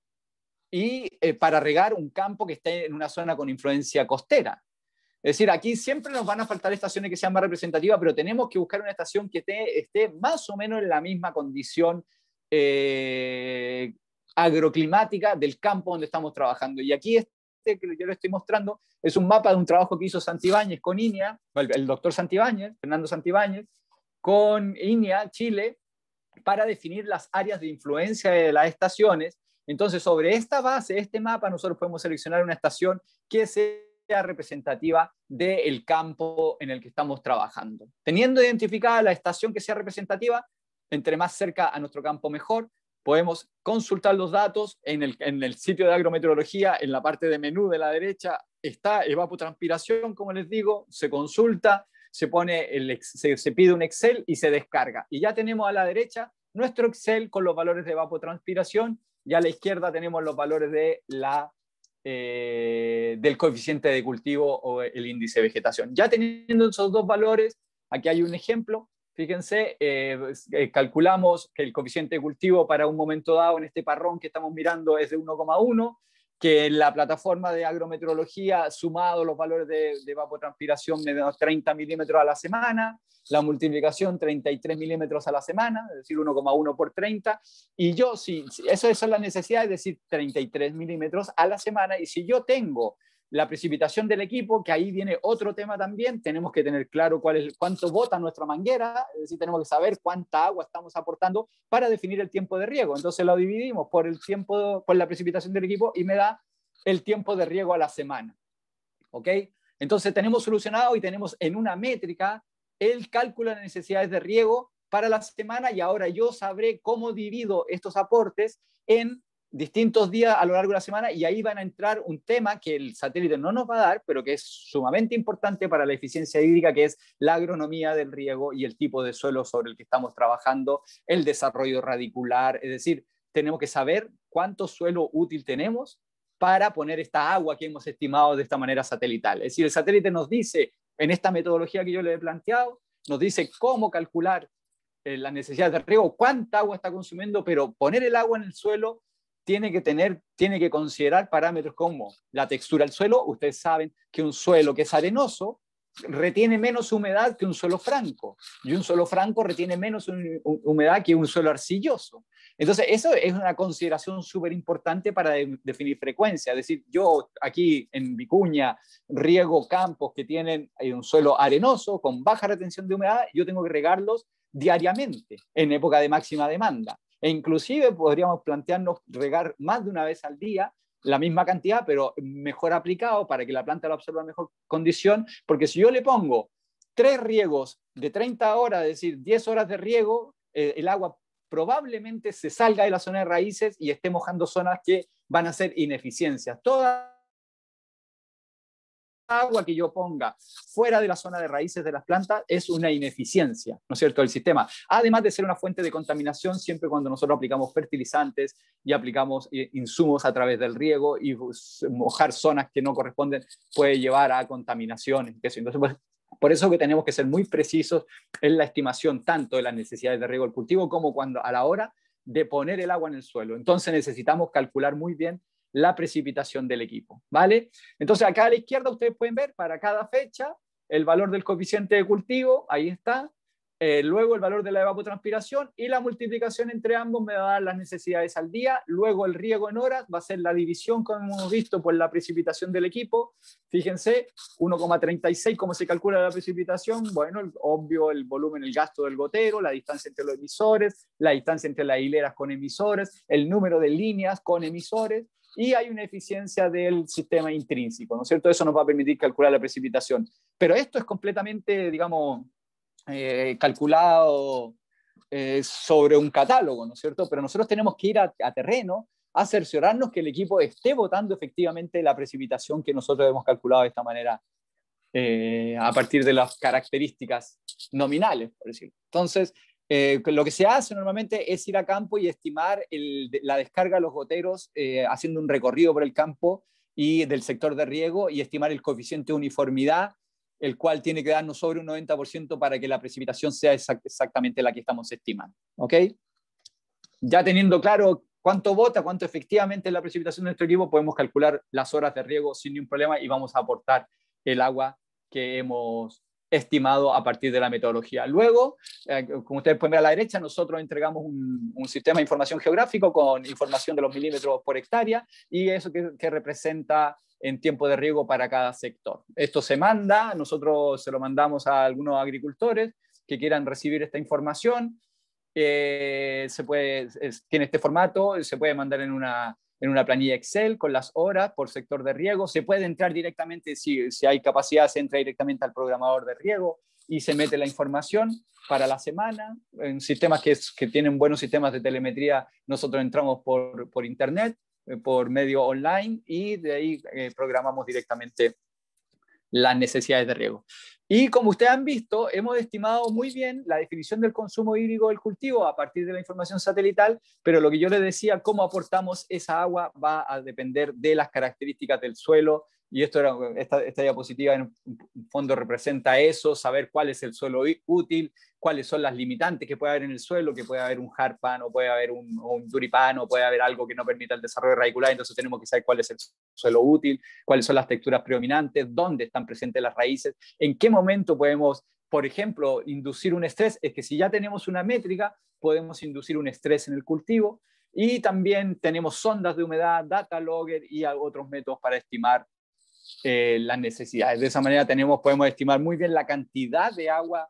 y eh, para regar un campo que esté en una zona con influencia costera. Es decir, aquí siempre nos van a faltar estaciones que sean más representativas, pero tenemos que buscar una estación que esté, más o menos en la misma condición eh, agroclimática del campo donde estamos trabajando. Y aquí este que yo le estoy mostrando es un mapa de un trabajo que hizo Santibáñez con INEA, el, doctor Santibáñez, Fernando Santibáñez, con INEA, Chile, para definir las áreas de influencia de las estaciones. Entonces, sobre esta base, este mapa, nosotros podemos seleccionar una estación que sea representativa del campo en el que estamos trabajando. Teniendo identificada la estación que sea representativa, entre más cerca a nuestro campo mejor, podemos consultar los datos en el, sitio de agrometeorología, en la parte de menú de la derecha, está evapotranspiración, como les digo, se consulta, se, pone pide un Excel y se descarga. Y ya tenemos a la derecha nuestro Excel con los valores de evapotranspiración y a la izquierda tenemos los valores de la, eh, del coeficiente de cultivo o el índice de vegetación. Ya teniendo esos dos valores, aquí hay un ejemplo, fíjense, eh, eh, calculamos que el coeficiente de cultivo para un momento dado en este parrón que estamos mirando es de 1,1 que la plataforma de agrometeorología, sumado los valores de, de evapotranspiración, me 30 milímetros a la semana, la multiplicación 33 milímetros a la semana, es decir, 1,1 por 30, y yo, si, eso, eso es la necesidad, es decir, 33 milímetros a la semana, y si yo tengo la precipitación del equipo, que ahí viene otro tema también, tenemos que tener claro cuál es, cuánto bota nuestra manguera, es decir, tenemos que saber cuánta agua estamos aportando para definir el tiempo de riego. Entonces lo dividimos por el tiempo, por la precipitación del equipo y me da el tiempo de riego a la semana. ¿Ok? Entonces tenemos solucionado y tenemos en una métrica el cálculo de necesidades de riego para la semana y ahora yo sabré cómo divido estos aportes en distintos días a lo largo de la semana y ahí van a entrar un tema que el satélite no nos va a dar, pero que es sumamente importante para la eficiencia hídrica, que es la agronomía del riego y el tipo de suelo sobre el que estamos trabajando, el desarrollo radicular, es decir, tenemos que saber cuánto suelo útil tenemos para poner esta agua que hemos estimado de esta manera satelital. Es decir, el satélite nos dice, en esta metodología que yo le he planteado, nos dice cómo calcular eh, la necesidad de riego, cuánta agua está consumiendo, pero poner el agua en el suelo tiene que tener, tiene que considerar parámetros como la textura del suelo. Ustedes saben que un suelo que es arenoso retiene menos humedad que un suelo franco y un suelo franco retiene menos humedad que un suelo arcilloso. Entonces, eso es una consideración súper importante para definir frecuencia. Es decir, yo aquí en Vicuña riego campos que tienen eh, un suelo arenoso con baja retención de humedad, yo tengo que regarlos diariamente en época de máxima demanda. E inclusive podríamos plantearnos regar más de una vez al día la misma cantidad, pero mejor aplicado para que la planta lo absorba en mejor condición, porque si yo le pongo tres riegos de 30 horas, es decir, 10 horas de riego, eh, el agua probablemente se salga de la zona de raíces y esté mojando zonas que van a ser ineficiencias. Todas agua que yo ponga fuera de la zona de raíces de las plantas es una ineficiencia, ¿no es cierto?, del sistema. Además de ser una fuente de contaminación siempre cuando nosotros aplicamos fertilizantes y aplicamos eh, insumos a través del riego y pues, mojar zonas que no corresponden puede llevar a contaminaciones. Entonces, pues, por eso que tenemos que ser muy precisos en la estimación tanto de las necesidades de riego del cultivo como cuando a la hora de poner el agua en el suelo. Entonces necesitamos calcular muy bien la precipitación del equipo, ¿vale? Entonces acá a la izquierda ustedes pueden ver para cada fecha el valor del coeficiente de cultivo, ahí está, eh, luego el valor de la evapotranspiración y la multiplicación entre ambos me va a dar las necesidades al día, luego el riego en horas va a ser la división, como hemos visto, por la precipitación del equipo, fíjense, 1,36, ¿cómo se calcula la precipitación? Bueno, obvio el volumen, el gasto del gotero, la distancia entre los emisores, la distancia entre las hileras con emisores, el número de líneas con emisores, y hay una eficiencia del sistema intrínseco, ¿no es cierto? Eso nos va a permitir calcular la precipitación. Pero esto es completamente, digamos, eh, calculado eh, sobre un catálogo, ¿no es cierto? Pero nosotros tenemos que ir a, terreno a cerciorarnos que el equipo esté votando efectivamente la precipitación que nosotros hemos calculado de esta manera eh, a partir de las características nominales, por decirlo. Entonces, eh, lo que se hace normalmente es ir a campo y estimar la descarga de los goteros eh, haciendo un recorrido por el campo y del sector de riego y estimar el coeficiente de uniformidad, el cual tiene que darnos sobre un 90% para que la precipitación sea exactamente la que estamos estimando. ¿Ok? Ya teniendo claro cuánto bota, cuánto efectivamente es la precipitación de nuestro equipo, podemos calcular las horas de riego sin ningún problema y vamos a aportar el agua que hemos estimado a partir de la metodología. Luego, eh, como ustedes pueden ver a la derecha, nosotros entregamos un, sistema de información geográfico con información de los milímetros por hectárea y eso que, representa en tiempo de riego para cada sector. Esto se manda, nosotros se lo mandamos a algunos agricultores que quieran recibir esta información. Eh, se puede, es, tiene este formato, se puede mandar en una en una planilla Excel con las horas por sector de riego. Se puede entrar directamente, si, hay capacidad, se entra directamente al programador de riego y se mete la información para la semana. En sistemas que, tienen buenos sistemas de telemetría, nosotros entramos por, internet, eh, por medio online y de ahí eh, programamos directamente las necesidades de riego. Y como ustedes han visto, hemos estimado muy bien la definición del consumo hídrico del cultivo a partir de la información satelital, pero lo que yo les decía, cómo aportamos esa agua va a depender de las características del suelo, y esto esta, diapositiva en fondo representa eso, saber cuál es el suelo útil, cuáles son las limitantes que puede haber en el suelo, que puede haber un hardpan o puede haber un, un o puede haber algo que no permita el desarrollo radicular, entonces tenemos que saber cuál es el suelo útil, cuáles son las texturas predominantes, dónde están presentes las raíces, en qué momento podemos, por ejemplo, inducir un estrés, es que si ya tenemos una métrica, podemos inducir un estrés en el cultivo, y también tenemos sondas de humedad, data logger y otros métodos para estimar eh, las necesidades. De esa manera tenemos, podemos estimar muy bien la cantidad de agua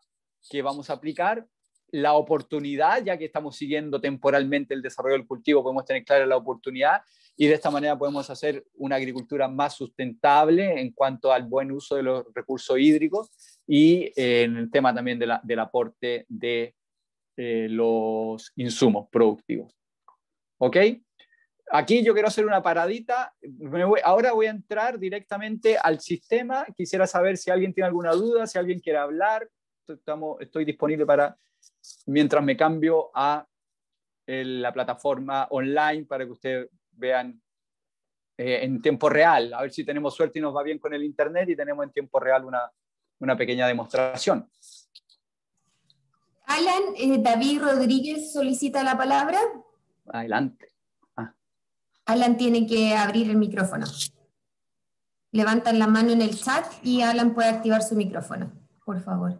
que vamos a aplicar, la oportunidad, ya que estamos siguiendo temporalmente el desarrollo del cultivo, podemos tener clara la oportunidad y de esta manera podemos hacer una agricultura más sustentable en cuanto al buen uso de los recursos hídricos y eh, en el tema también de la, del aporte de eh, los insumos productivos. ¿Ok? Aquí yo quiero hacer una paradita. ahora voy a entrar directamente al sistema. Quisiera saber si alguien tiene alguna duda, si alguien quiere hablar. Estamos, estoy disponible para, mientras me cambio a eh, la plataforma online para que ustedes vean eh, en tiempo real. A ver si tenemos suerte y nos va bien con el Internet y tenemos en tiempo real una, pequeña demostración. Alan, eh, David Rodríguez solicita la palabra. Adelante. Alan tiene que abrir el micrófono. Levantan la mano en el chat y Alan puede activar su micrófono, por favor.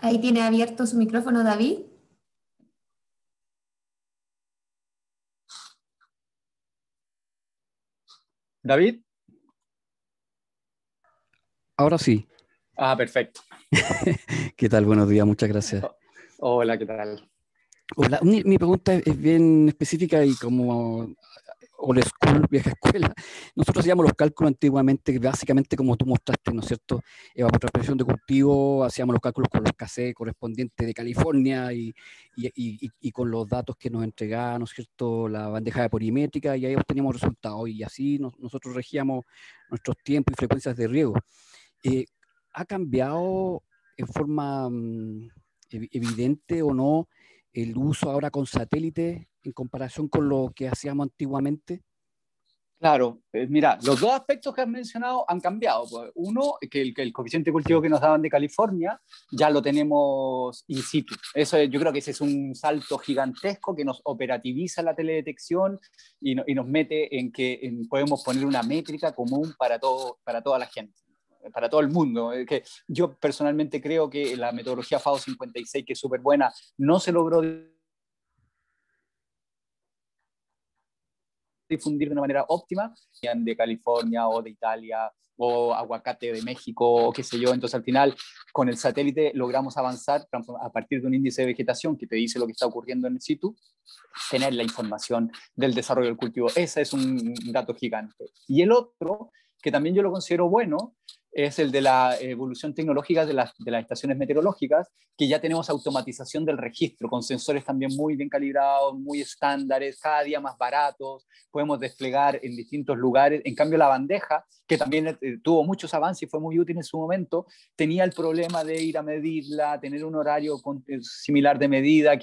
Ahí tiene abierto su micrófono David. David. Ahora sí. Ah, perfecto. ¿Qué tal? Buenos días, muchas gracias. Hola, ¿qué tal? Hola, mi, pregunta es bien específica y como old school, vieja escuela. Nosotros hacíamos los cálculos antiguamente, básicamente como tú mostraste, ¿no es cierto? expresión de cultivo, hacíamos los cálculos con los KC correspondientes de California y, y, y, con los datos que nos entregaba, ¿no es cierto?, la bandeja de polimétrica y ahí obteníamos resultados y así nosotros regíamos nuestros tiempos y frecuencias de riego. Eh, ¿Ha cambiado en forma mm, evidente o no el uso ahora con satélite en comparación con lo que hacíamos antiguamente? Claro, eh, mira, los dos aspectos que has mencionado han cambiado. Pues. Uno, que el, coeficiente cultivo que nos daban de California ya lo tenemos in situ. Eso, yo creo que ese es un salto gigantesco que nos operativiza la teledetección y, nos mete en que podemos poner una métrica común para, todo, para toda la gente para todo el mundo. Que yo personalmente creo que la metodología FAO 56, que es súper buena, no se logró difundir de una manera óptima, sean de California o de Italia o aguacate de México o qué sé yo. Entonces al final con el satélite logramos avanzar a partir de un índice de vegetación que te dice lo que está ocurriendo en el sitio, tener la información del desarrollo del cultivo. Ese es un dato gigante. Y el otro, que también yo lo considero bueno, es el de la evolución tecnológica de las, estaciones meteorológicas, que ya tenemos automatización del registro, con sensores también muy bien calibrados, muy estándares, cada día más baratos, podemos desplegar en distintos lugares. En cambio, la bandeja, que también eh, tuvo muchos avances y fue muy útil en su momento, tenía el problema de ir a medirla, tener un horario eh, similar de medida, eh,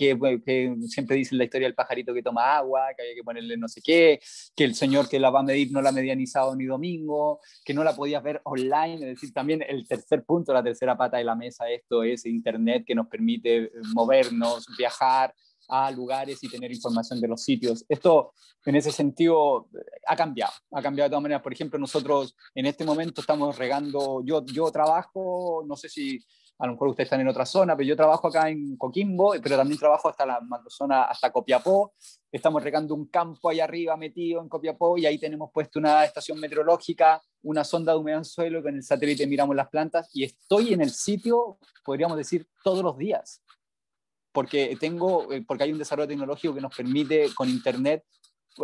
que, siempre dicen la historia del pajarito que toma agua, que había que ponerle no sé qué, que el señor que la va a medir no la ha ni ni domingo, que no la podías ver online es decir, también el tercer punto, la tercera pata de la mesa, esto es Internet que nos permite eh, movernos, viajar a lugares y tener información de los sitios. Esto, en ese sentido, eh, ha cambiado, ha cambiado de todas maneras. Por ejemplo, nosotros en este momento estamos regando, yo, yo trabajo, no sé si a lo mejor ustedes están en otra zona, pero yo trabajo acá en Coquimbo, pero también trabajo hasta la zona, hasta Copiapó. Estamos recando un campo ahí arriba metido en Copiapó y ahí tenemos puesto una estación meteorológica, una sonda de humedad en suelo, con el satélite miramos las plantas y estoy en el sitio, podríamos decir, todos los días. Porque, tengo, eh, porque hay un desarrollo tecnológico que nos permite con Internet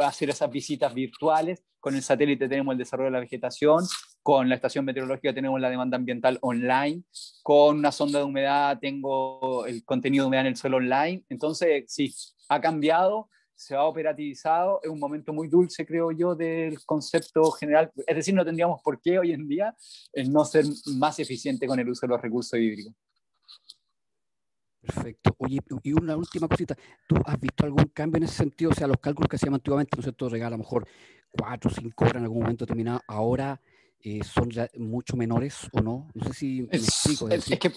hacer esas visitas virtuales. Con el satélite tenemos el desarrollo de la vegetación con la estación meteorológica tenemos la demanda ambiental online, con una sonda de humedad tengo el contenido de humedad en el suelo online. Entonces, sí, ha cambiado, se ha operativizado, es un momento muy dulce, creo yo, del concepto general. Es decir, no tendríamos por qué hoy en día eh, no ser más eficiente con el uso de los recursos hídricos. Perfecto. Oye, y una última cosita. ¿Tú has visto algún cambio en ese sentido? O sea, los cálculos que hacíamos antiguamente, no sé, todo regala a lo mejor cuatro o cinco horas en algún momento determinado, ahora eh, son ya mucho menores o no. No sé si es, que,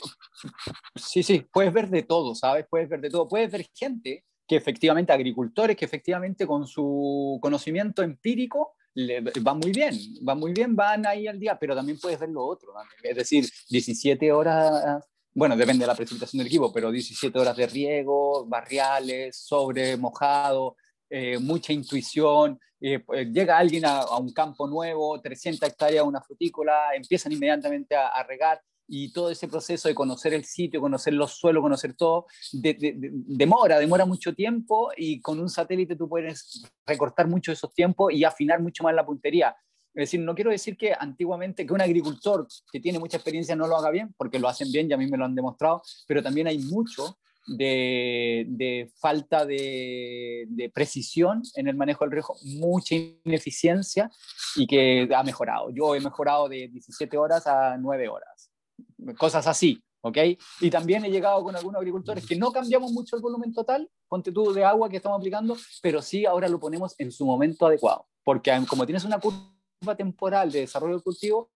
sí, sí, puedes ver de todo, ¿sabes? Puedes ver de todo. Puedes ver gente que efectivamente, agricultores que efectivamente con su conocimiento empírico van va muy bien, va muy bien, van ahí al día, pero también puedes ver lo otro. Es decir, 17 horas bueno, depende de la presentación del equipo, pero 17 horas de riego, barriales, sobre, mojado, eh, mucha intuición, eh, eh, llega alguien a, un campo nuevo, 300 hectáreas, una frutícola, empiezan inmediatamente a, regar y todo ese proceso de conocer el sitio, conocer los suelos, conocer todo, demora, demora mucho tiempo y con un satélite tú puedes recortar mucho esos tiempos y afinar mucho más la puntería. Es decir, no quiero decir que antiguamente que un agricultor que tiene mucha experiencia no lo haga bien, porque lo hacen bien ya a mí me lo han demostrado, pero también hay mucho de, falta de, precisión en el manejo del riesgo, mucha ineficiencia y que ha mejorado. Yo he mejorado de 17 horas a 9 horas, cosas así. ¿ok? Y también he llegado con algunos agricultores que no cambiamos mucho el volumen total, contenido de agua que estamos aplicando, pero sí ahora lo ponemos en su momento adecuado, porque como tienes una curva temporal de desarrollo del cultivo,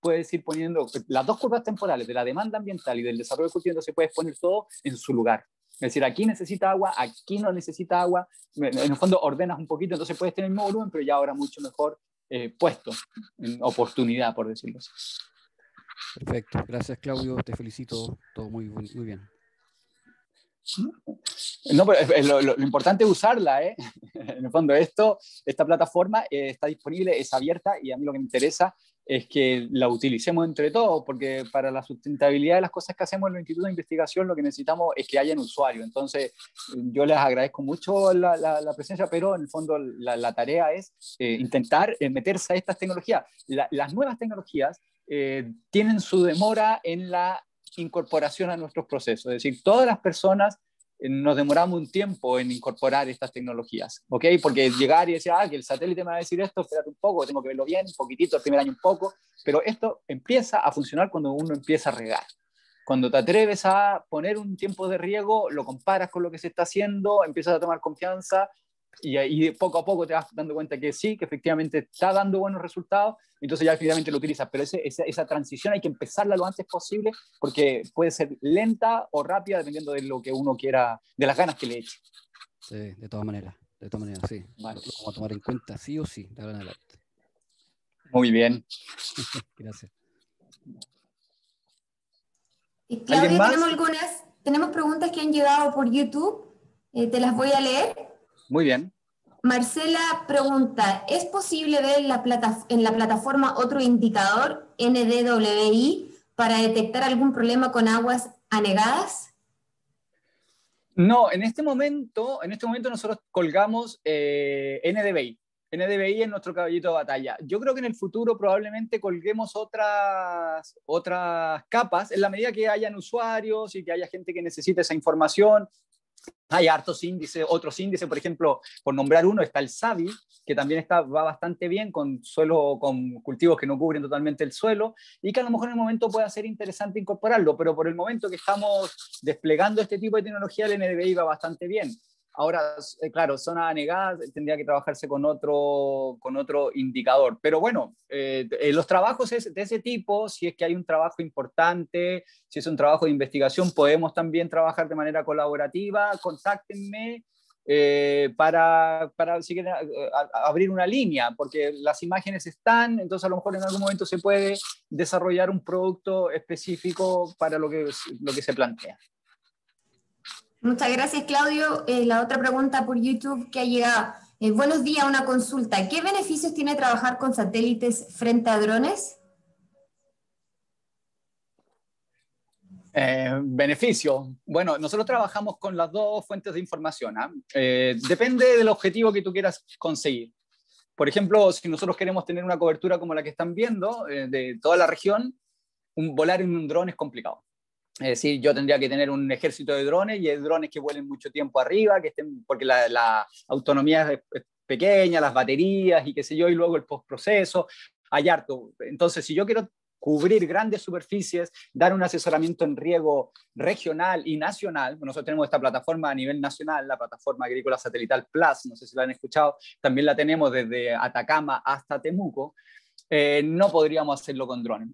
puedes ir poniendo las dos curvas temporales de la demanda ambiental y del desarrollo cultivo, entonces puedes poner todo en su lugar. Es decir, aquí necesita agua, aquí no necesita agua. En el fondo ordenas un poquito, entonces puedes tener el mismo volumen, pero ya ahora mucho mejor eh, puesto, en oportunidad, por decirlo así. Perfecto, gracias Claudio, te felicito, todo muy, muy bien. No, pero lo, importante es usarla, ¿eh? En el fondo, esto, esta plataforma eh, está disponible, es abierta y a mí lo que me interesa es que la utilicemos entre todos, porque para la sustentabilidad de las cosas que hacemos en los institutos de investigación lo que necesitamos es que haya un usuario Entonces, yo les agradezco mucho la, presencia, pero en el fondo la, tarea es eh, intentar eh, meterse a estas tecnologías. las nuevas tecnologías tienen su demora en la incorporación a nuestros procesos. Es decir, todas las personas eh, nos demoramos un tiempo en incorporar estas tecnologías, ¿ok? Porque llegar y decir, ah, que el satélite me va a decir esto, espérate un poco, tengo que verlo bien, un poquitito, el primer año un poco, pero esto empieza a funcionar cuando uno empieza a regar. Cuando te atreves a poner un tiempo de riego, lo comparas con lo que se está haciendo, empiezas a tomar confianza y ahí poco a poco te vas dando cuenta que sí, que efectivamente está dando buenos resultados, entonces ya finalmente lo utilizas. Pero esa, esa, transición hay que empezarla lo antes posible porque puede ser lenta o rápida dependiendo de lo que uno quiera, de las ganas que le eche. Sí, de todas maneras, de todas maneras, sí. Vale. Lo vamos a tomar en cuenta sí o sí, de Muy bien. Gracias. tenemos algunas, tenemos preguntas que han llegado por YouTube. Eh, te las voy a leer. Muy bien. Marcela pregunta, ¿es posible ver en la, plataforma otro indicador, NDWI, para detectar algún problema con aguas anegadas? No, en este momento, en este momento nosotros colgamos eh, NDBI. NDBI es nuestro caballito de batalla. Yo creo que en el futuro probablemente colguemos otras, otras capas en la medida que hayan usuarios y que haya gente que necesite esa información hay hartos índices, otros índices, por ejemplo, por nombrar uno, está el SABI, que también está, va bastante bien con suelo, con cultivos que no cubren totalmente el suelo y que a lo mejor en el momento pueda ser interesante incorporarlo, pero por el momento que estamos desplegando este tipo de tecnología, el NDBI va bastante bien. Ahora, eh, claro, zona anegada eh, tendría que trabajarse con otro, con otro indicador. Pero bueno, eh, los trabajos de ese tipo, si es que hay un trabajo importante, si es un trabajo de investigación, podemos también trabajar de manera colaborativa. Contáctenme. para, para abrir una línea, porque las imágenes están, entonces a lo mejor en algún momento se puede desarrollar un producto específico para lo que, lo que se plantea. Muchas gracias, Claudio. Eh, la otra pregunta por YouTube que ha llegado. Eh, buenos días, una consulta. ¿Qué beneficios tiene trabajar con satélites frente a drones? Eh, beneficio. Bueno, nosotros trabajamos con las dos fuentes de información. ¿ah? depende del objetivo que tú quieras conseguir. Por ejemplo, si nosotros queremos tener una cobertura como la que están viendo de toda la región, volar en un dron es complicado. Es decir, yo tendría que tener un ejército de drones y hay drones que vuelen mucho tiempo arriba, que estén, porque la, autonomía es, es pequeña, las baterías y qué sé yo, y luego el postproceso, hay harto. Entonces, si yo quiero cubrir grandes superficies, dar un asesoramiento en riego regional y nacional. Nosotros tenemos esta plataforma a nivel nacional, la plataforma agrícola satelital Plus, no sé si la han escuchado, también la tenemos desde Atacama hasta Temuco. Eh, no podríamos hacerlo con drones.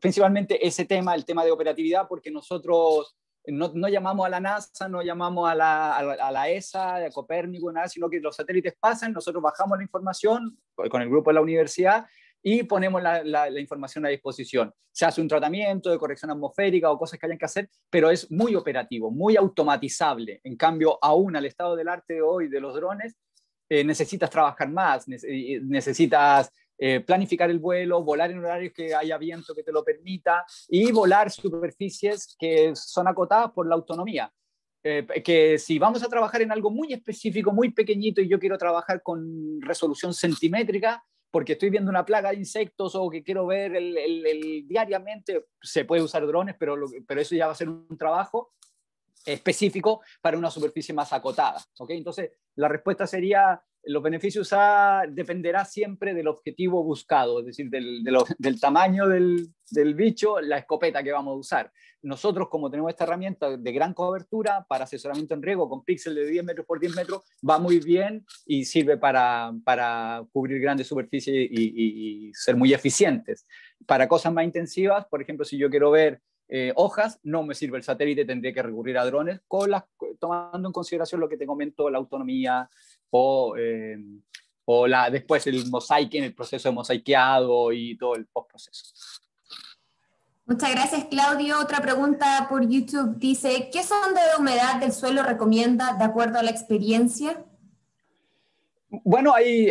principalmente ese tema, el tema de operatividad, porque nosotros no, llamamos a la NASA, no llamamos a la, ESA, a Copérnico, nada, sino que los satélites pasan, nosotros bajamos la información con el grupo de la universidad y ponemos la, información a disposición. Se hace un tratamiento de corrección atmosférica o cosas que hayan que hacer, pero es muy operativo, muy automatizable. En cambio, aún al estado del arte de hoy de los drones, eh, necesitas trabajar más, necesitas eh, planificar el vuelo, volar en horarios que haya viento que te lo permita y volar superficies que son acotadas por la autonomía. Eh, que si vamos a trabajar en algo muy específico, muy pequeñito y yo quiero trabajar con resolución centimétrica porque estoy viendo una plaga de insectos o que quiero ver el, diariamente, se puede usar drones, pero, pero eso ya va a ser un trabajo específico para una superficie más acotada. ¿ok? Entonces, la respuesta sería los beneficios dependerá siempre del objetivo buscado, es decir, del, tamaño del, bicho, la escopeta que vamos a usar. Nosotros, como tenemos esta herramienta de gran cobertura para asesoramiento en riego con píxeles de 10 metros por 10 metros, va muy bien y sirve para, cubrir grandes superficies y, ser muy eficientes. Para cosas más intensivas, por ejemplo, si yo quiero ver eh, hojas, no me sirve el satélite, tendría que recurrir a drones, tomando en consideración lo que te comento, la autonomía, o, eh, o la, después el mosaico, el proceso de mosaiqueado y todo el postproceso. Muchas gracias, Claudio. Otra pregunta por YouTube dice, ¿qué sonda de humedad del suelo recomienda de acuerdo a la experiencia? Bueno, hay,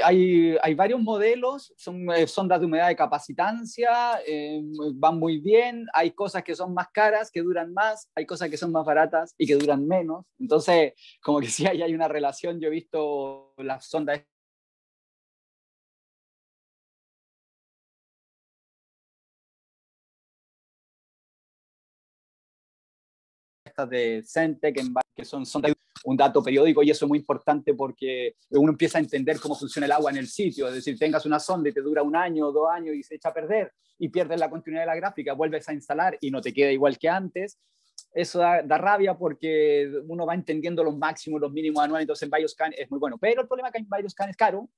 varios modelos, son eh, sondas de humedad de capacitancia, eh, van muy bien, hay cosas que son más caras, que duran más, hay cosas que son más baratas y que duran menos. Entonces, como que sí, ahí hay una relación, yo he visto las sondas de Centec, que son, son un dato periódico y eso es muy importante porque uno empieza a entender cómo funciona el agua en el sitio, es decir, tengas una sonda y te dura un año o dos años y se echa a perder y pierdes la continuidad de la gráfica, vuelves a instalar y no te queda igual que antes. Eso da, rabia porque uno va entendiendo los máximos, los mínimos anuales, entonces en BioScan es muy bueno. Pero el problema es que en BioScan es caro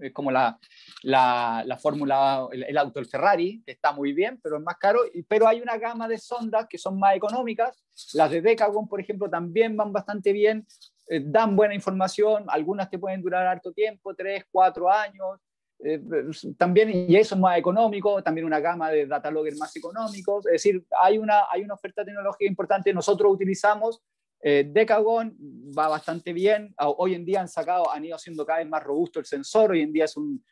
es como la, la, fórmula, el, auto, el Ferrari, que está muy bien, pero es más caro, pero hay una gama de sondas que son más económicas, las de Decagon, por ejemplo, también van bastante bien, eh, dan buena información, algunas te pueden durar harto tiempo, tres, cuatro años, eh, pues, también, y eso es más económico, también una gama de data logger más económicos, es decir, hay una, hay una oferta tecnológica importante, nosotros utilizamos eh, Decagon va bastante bien. Hoy en día han sacado, han ido siendo cada vez más robusto el sensor. Hoy en día es un,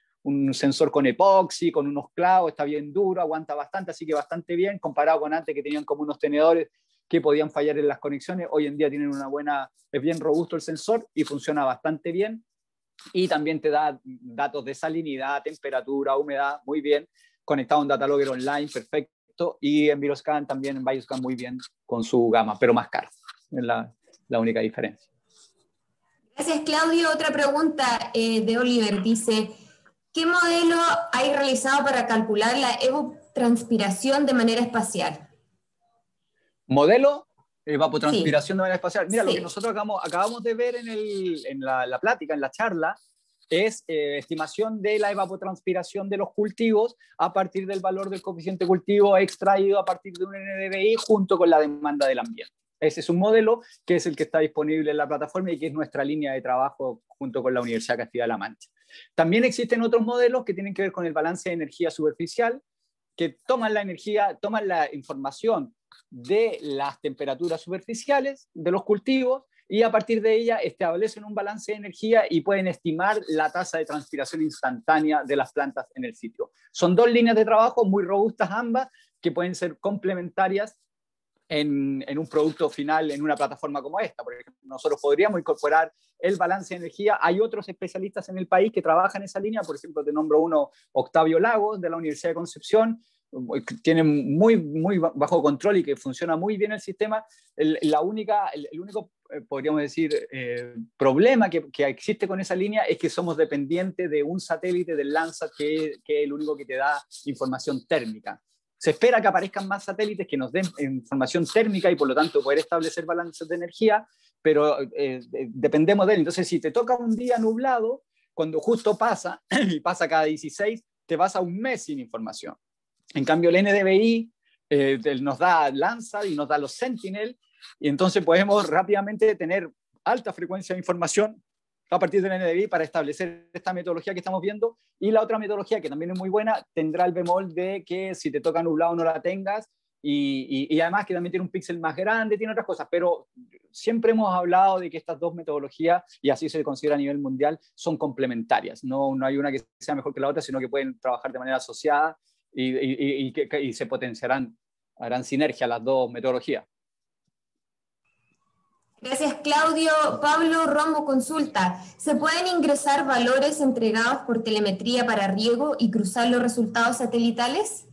sensor con epoxi, con unos clavos, está bien duro, aguanta bastante, así que bastante bien, comparado con antes que tenían como unos tenedores que podían fallar en las conexiones. Hoy en día tienen una buena, es bien robusto el sensor y funciona bastante bien. Y también te da datos de salinidad, temperatura, humedad, muy bien. Conectado a un datalogger online, perfecto. Y en Viroscan también, en Bioscan muy bien con su gama, pero más caro es la, única diferencia. Gracias, Claudio. Otra pregunta eh, de Oliver. Dice, ¿qué modelo hay realizado para calcular la evapotranspiración de manera espacial? ¿Modelo? Evapotranspiración de manera espacial. Mira, lo que nosotros acabamos, de ver en, la, plática, en la charla, es eh, estimación de la evapotranspiración de los cultivos a partir del valor del coeficiente cultivo extraído a partir de un NDVI junto con la demanda del ambiente. Ese es un modelo que es el que está disponible en la plataforma y que es nuestra línea de trabajo junto con la Universidad de Castilla-La Mancha. También existen otros modelos que tienen que ver con el balance de energía superficial, que toman la energía, toman la información de las temperaturas superficiales de los cultivos y a partir de ella establecen un balance de energía y pueden estimar la tasa de transpiración instantánea de las plantas en el sitio. Son dos líneas de trabajo muy robustas ambas que pueden ser complementarias en, un producto final, en una plataforma como esta. Por ejemplo, nosotros podríamos incorporar el balance de energía. Hay otros especialistas en el país que trabajan en esa línea. Por ejemplo, te nombro uno, Octavio Lagos, de la Universidad de Concepción, tiene muy, muy bajo control y que funciona muy bien el sistema, el, la única, el, único, eh, podríamos decir, eh, problema que, existe con esa línea es que somos dependientes de un satélite del Lanza que, es el único que te da información térmica se espera que aparezcan más satélites que nos den información térmica y por lo tanto poder establecer balances de energía, pero eh, eh, dependemos de él. Entonces, si te toca un día nublado, cuando justo pasa, y pasa cada 16, te vas a un mes sin información. En cambio, el NDBI eh, nos da Lanza y nos da los Sentinel, y entonces podemos rápidamente tener alta frecuencia de información a partir del NDVI para establecer esta metodología que estamos viendo. Y la otra metodología, que también es muy buena, tendrá el bemol de que si te toca nublado no la tengas. Y, y, además que también tiene un píxel más grande, tiene otras cosas, pero siempre hemos hablado de que estas dos metodologías, y así se considera a nivel mundial, son complementarias. No, no hay una que sea mejor que la otra, sino que pueden trabajar de manera asociada y, y, se potenciarán, harán sinergia las dos metodologías. Gracias, Claudio. Pablo Rombo consulta. ¿Se pueden ingresar valores entregados por telemetría para riego y cruzar los resultados satelitales?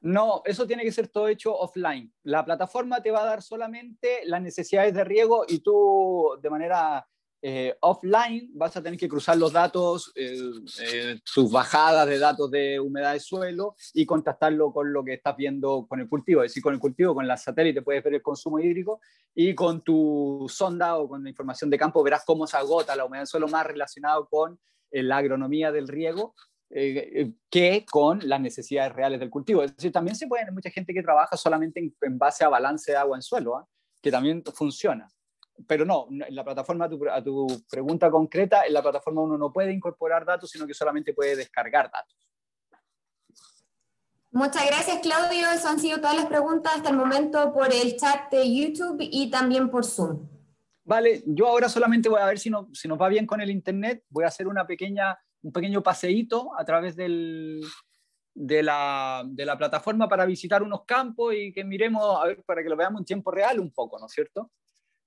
No, eso tiene que ser todo hecho offline. La plataforma te va a dar solamente las necesidades de riego y tú de manera eh, offline vas a tener que cruzar los datos, eh, tus eh, bajadas de datos de humedad de suelo y contactarlo con lo que estás viendo con el cultivo. Es decir, con el cultivo, con la satélite puedes ver el consumo hídrico y con tu sonda o con la información de campo verás cómo se agota la humedad de suelo más relacionado con eh, la agronomía del riego que con las necesidades reales del cultivo. Es decir, también se puede, hay mucha gente que trabaja solamente en, en base a balance de agua en suelo, ¿ah? que también funciona pero no, en la plataforma, a tu, pregunta concreta, en la plataforma uno no puede incorporar datos, sino que solamente puede descargar datos. Muchas gracias, Claudio. Esas han sido todas las preguntas hasta el momento por el chat de YouTube y también por Zoom. Vale, yo ahora solamente voy a ver si, si nos va bien con el Internet. Voy a hacer una pequeña, un pequeño paseíto a través de, la, de, la, plataforma para visitar unos campos y que miremos, a ver, para que lo veamos en tiempo real un poco, ¿no es cierto?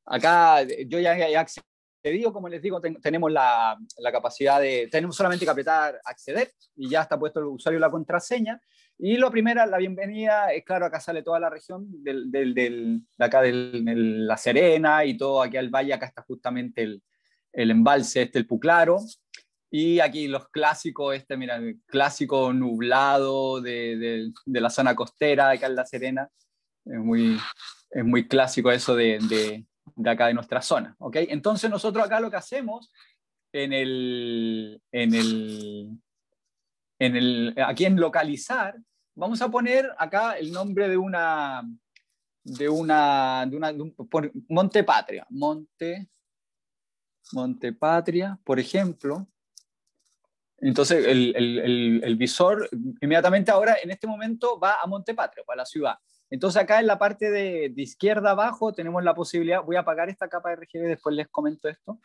Acá eh, yo ya he accedido, como les digo, tenemos la, la, capacidad de, tenemos solamente que apretar acceder y ya está puesto el usuario la contraseña. Y lo primero, la bienvenida, es claro, acá sale toda la región del, del, de acá de La Serena y todo aquí al valle, acá está justamente el, el embalse, este, el Puclaro, y aquí los clásicos, este, mira, el clásico nublado de, de, de, la zona costera, acá en La Serena. Es muy, es muy clásico eso de, de acá de nuestra zona. ¿ok? Entonces nosotros acá lo que hacemos en el, en el, en el, aquí en localizar, vamos a poner acá el nombre de una, de una, de una por, Monte Patria, Monte, Monte Patria, por ejemplo. Entonces el, el visor inmediatamente ahora, en este momento, va a Montepatria, para la ciudad. Entonces acá en la parte de, izquierda abajo tenemos la posibilidad, voy a apagar esta capa de RGB, después les comento esto.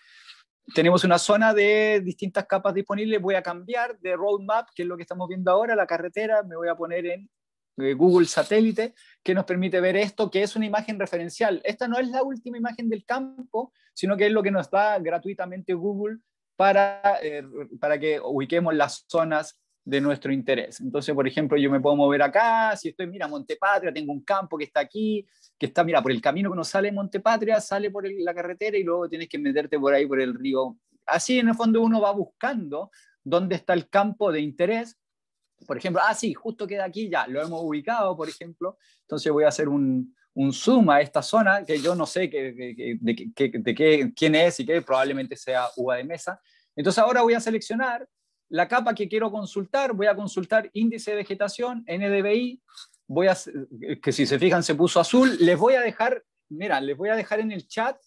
Tenemos una zona de distintas capas disponibles, voy a cambiar de roadmap, que es lo que estamos viendo ahora, la carretera, me voy a poner en eh, Google Satélite, que nos permite ver esto, que es una imagen referencial. Esta no es la última imagen del campo, sino que es lo que nos da gratuitamente Google para, eh, para que ubiquemos las zonas de nuestro interés. Entonces, por ejemplo, yo me puedo mover acá, si estoy, mira, Montepatria, tengo un campo que está aquí, que está, mira, por el camino que nos sale de Montepatria, sale por la carretera y luego tienes que meterte por ahí, por el río. Así, en el fondo, uno va buscando dónde está el campo de interés. Por ejemplo, ah, sí, justo queda aquí, ya, lo hemos ubicado, por ejemplo. Entonces voy a hacer un, un zoom a esta zona, que yo no sé qué de, quién es y qué probablemente sea uva de mesa. Entonces ahora voy a seleccionar la capa que quiero consultar, voy a consultar índice de vegetación, NDVI, voy a, que si se fijan se puso azul, les voy a dejar, mira, les voy a dejar en el chat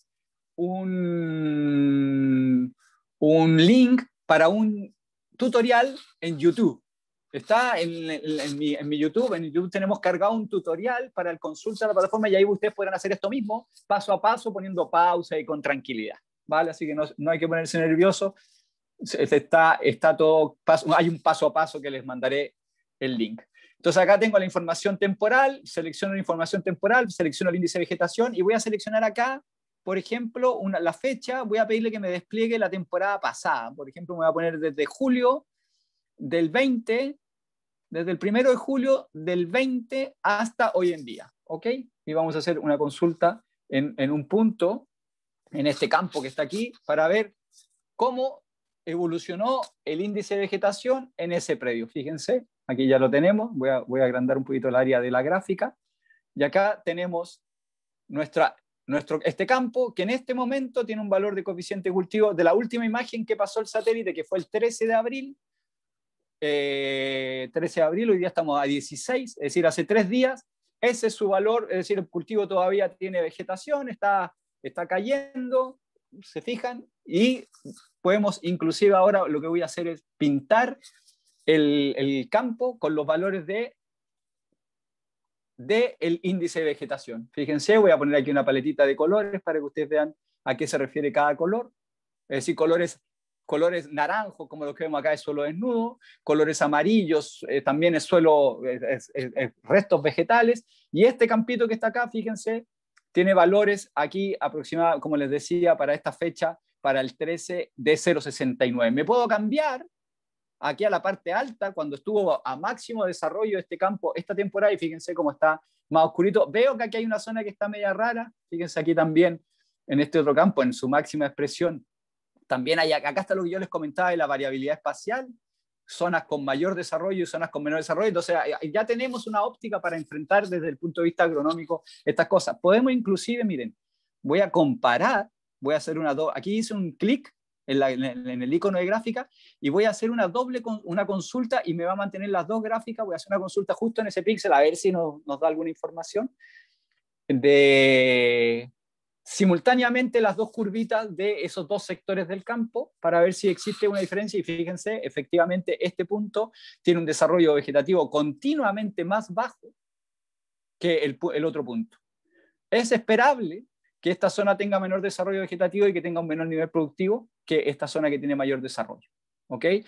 un, un link para un tutorial en YouTube. Está en, mi, YouTube, en YouTube tenemos cargado un tutorial para el consulta de la plataforma y ahí ustedes podrán hacer esto mismo, paso a paso, poniendo pausa y con tranquilidad, ¿vale? Así que no, no hay que ponerse nervioso, está, está todo, hay un paso a paso que les mandaré el link. Entonces acá tengo la información temporal, selecciono la información temporal, selecciono el índice de vegetación y voy a seleccionar acá, por ejemplo, la fecha, voy a pedirle que me despliegue la temporada pasada. Por ejemplo, me voy a poner desde julio del 20, desde el primero de julio del 20 hasta hoy en día. ¿Ok? Y vamos a hacer una consulta en, en un punto, en este campo que está aquí, para ver cómo evolucionó el índice de vegetación en ese predio. Fíjense, aquí ya lo tenemos, voy a, voy a agrandar un poquito el área de la gráfica. Y acá tenemos nuestra, nuestro, este campo, que en este momento tiene un valor de coeficiente cultivo de la última imagen que pasó el satélite, que fue el 13 de abril. 13 eh, de abril, hoy día estamos a 16, es decir, hace tres días. Ese es su valor, es decir, el cultivo todavía tiene vegetación, está, está cayendo, se fijan, y podemos inclusive ahora lo que voy a hacer es pintar el, campo con los valores de del índice de vegetación. Fíjense, voy a poner aquí una paletita de colores para que ustedes vean a qué se refiere cada color. Es decir, colores colores naranjos, como los que vemos acá, es suelo desnudo, colores amarillos, eh, también es suelo, restos vegetales, y este campito que está acá, fíjense, tiene valores aquí aproximadamente, como les decía, para esta fecha, para el 13 de 0,69. Me puedo cambiar aquí a la parte alta, cuando estuvo a máximo desarrollo este campo esta temporada, y fíjense cómo está más oscurito. Veo que aquí hay una zona que está media rara, fíjense aquí también, en este otro campo, en su máxima expresión. También hay, acá está lo que yo les comentaba de la variabilidad espacial, zonas con mayor desarrollo y zonas con menor desarrollo. Entonces, eh, eh, ya tenemos una óptica para enfrentar desde el punto de vista agronómico estas cosas. Podemos inclusive, miren, voy a comparar, voy a hacer una... Do Aquí hice un clic en, el icono de gráfica y voy a hacer una doble una consulta y me va a mantener las dos gráficas. Voy a hacer una consulta justo en ese píxel a ver si nos, nos da alguna información de simultáneamente las dos curvitas de esos dos sectores del campo para ver si existe una diferencia y fíjense, efectivamente este punto tiene un desarrollo vegetativo continuamente más bajo que el, otro punto. Es esperable que esta zona tenga menor desarrollo vegetativo y que tenga un menor nivel productivo que esta zona que tiene mayor desarrollo. ¿ok? Eh,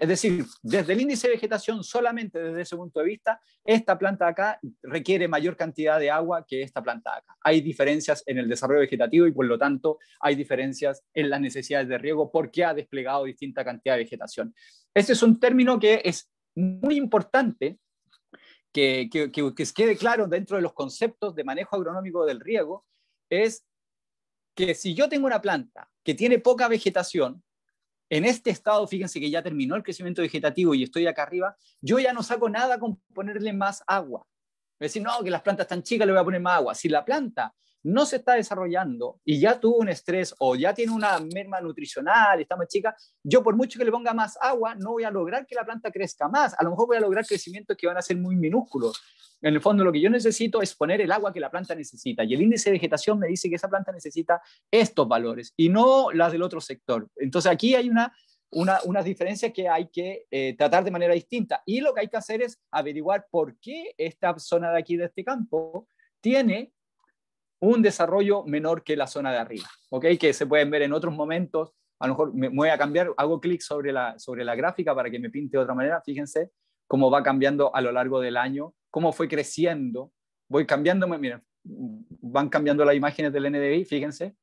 es, decir, desde el índice de vegetación, solamente desde ese punto de vista, esta planta acá requiere mayor cantidad de agua que esta planta acá. Hay diferencias en el desarrollo vegetativo y por lo tanto hay diferencias en las necesidades de riego porque ha desplegado distinta cantidad de vegetación. Este es un término que es muy importante que quede claro dentro de los conceptos de manejo agronómico del riego, es que si yo tengo una planta que tiene poca vegetación, en este estado, fíjense que ya terminó el crecimiento vegetativo y estoy acá arriba, yo ya no saco nada con ponerle más agua. Es decir, no, que las plantas están chicas, le voy a poner más agua. Si la planta no se está desarrollando y ya tuvo un estrés o ya tiene una merma nutricional, está más chica, yo por mucho que le ponga más agua, no voy a lograr que la planta crezca más. A lo mejor voy a lograr crecimientos que van a ser muy minúsculos. En el fondo, lo que yo necesito es poner el agua que la planta necesita. Y el índice de vegetación me dice que esa planta necesita estos valores y no las del otro sector. Entonces, aquí hay una una, unas diferencias que hay que eh, tratar de manera distinta. Y lo que hay que hacer es averiguar por qué esta zona de aquí, de este campo, tiene un desarrollo menor que la zona de arriba, ¿ok? Que se pueden ver en otros momentos. A lo mejor me voy a cambiar, hago clic sobre la, sobre la gráfica para que me pinte de otra manera. Fíjense cómo va cambiando a lo largo del año, cómo fue creciendo. Voy cambiando, miren, van cambiando las imágenes del NDI, fíjense,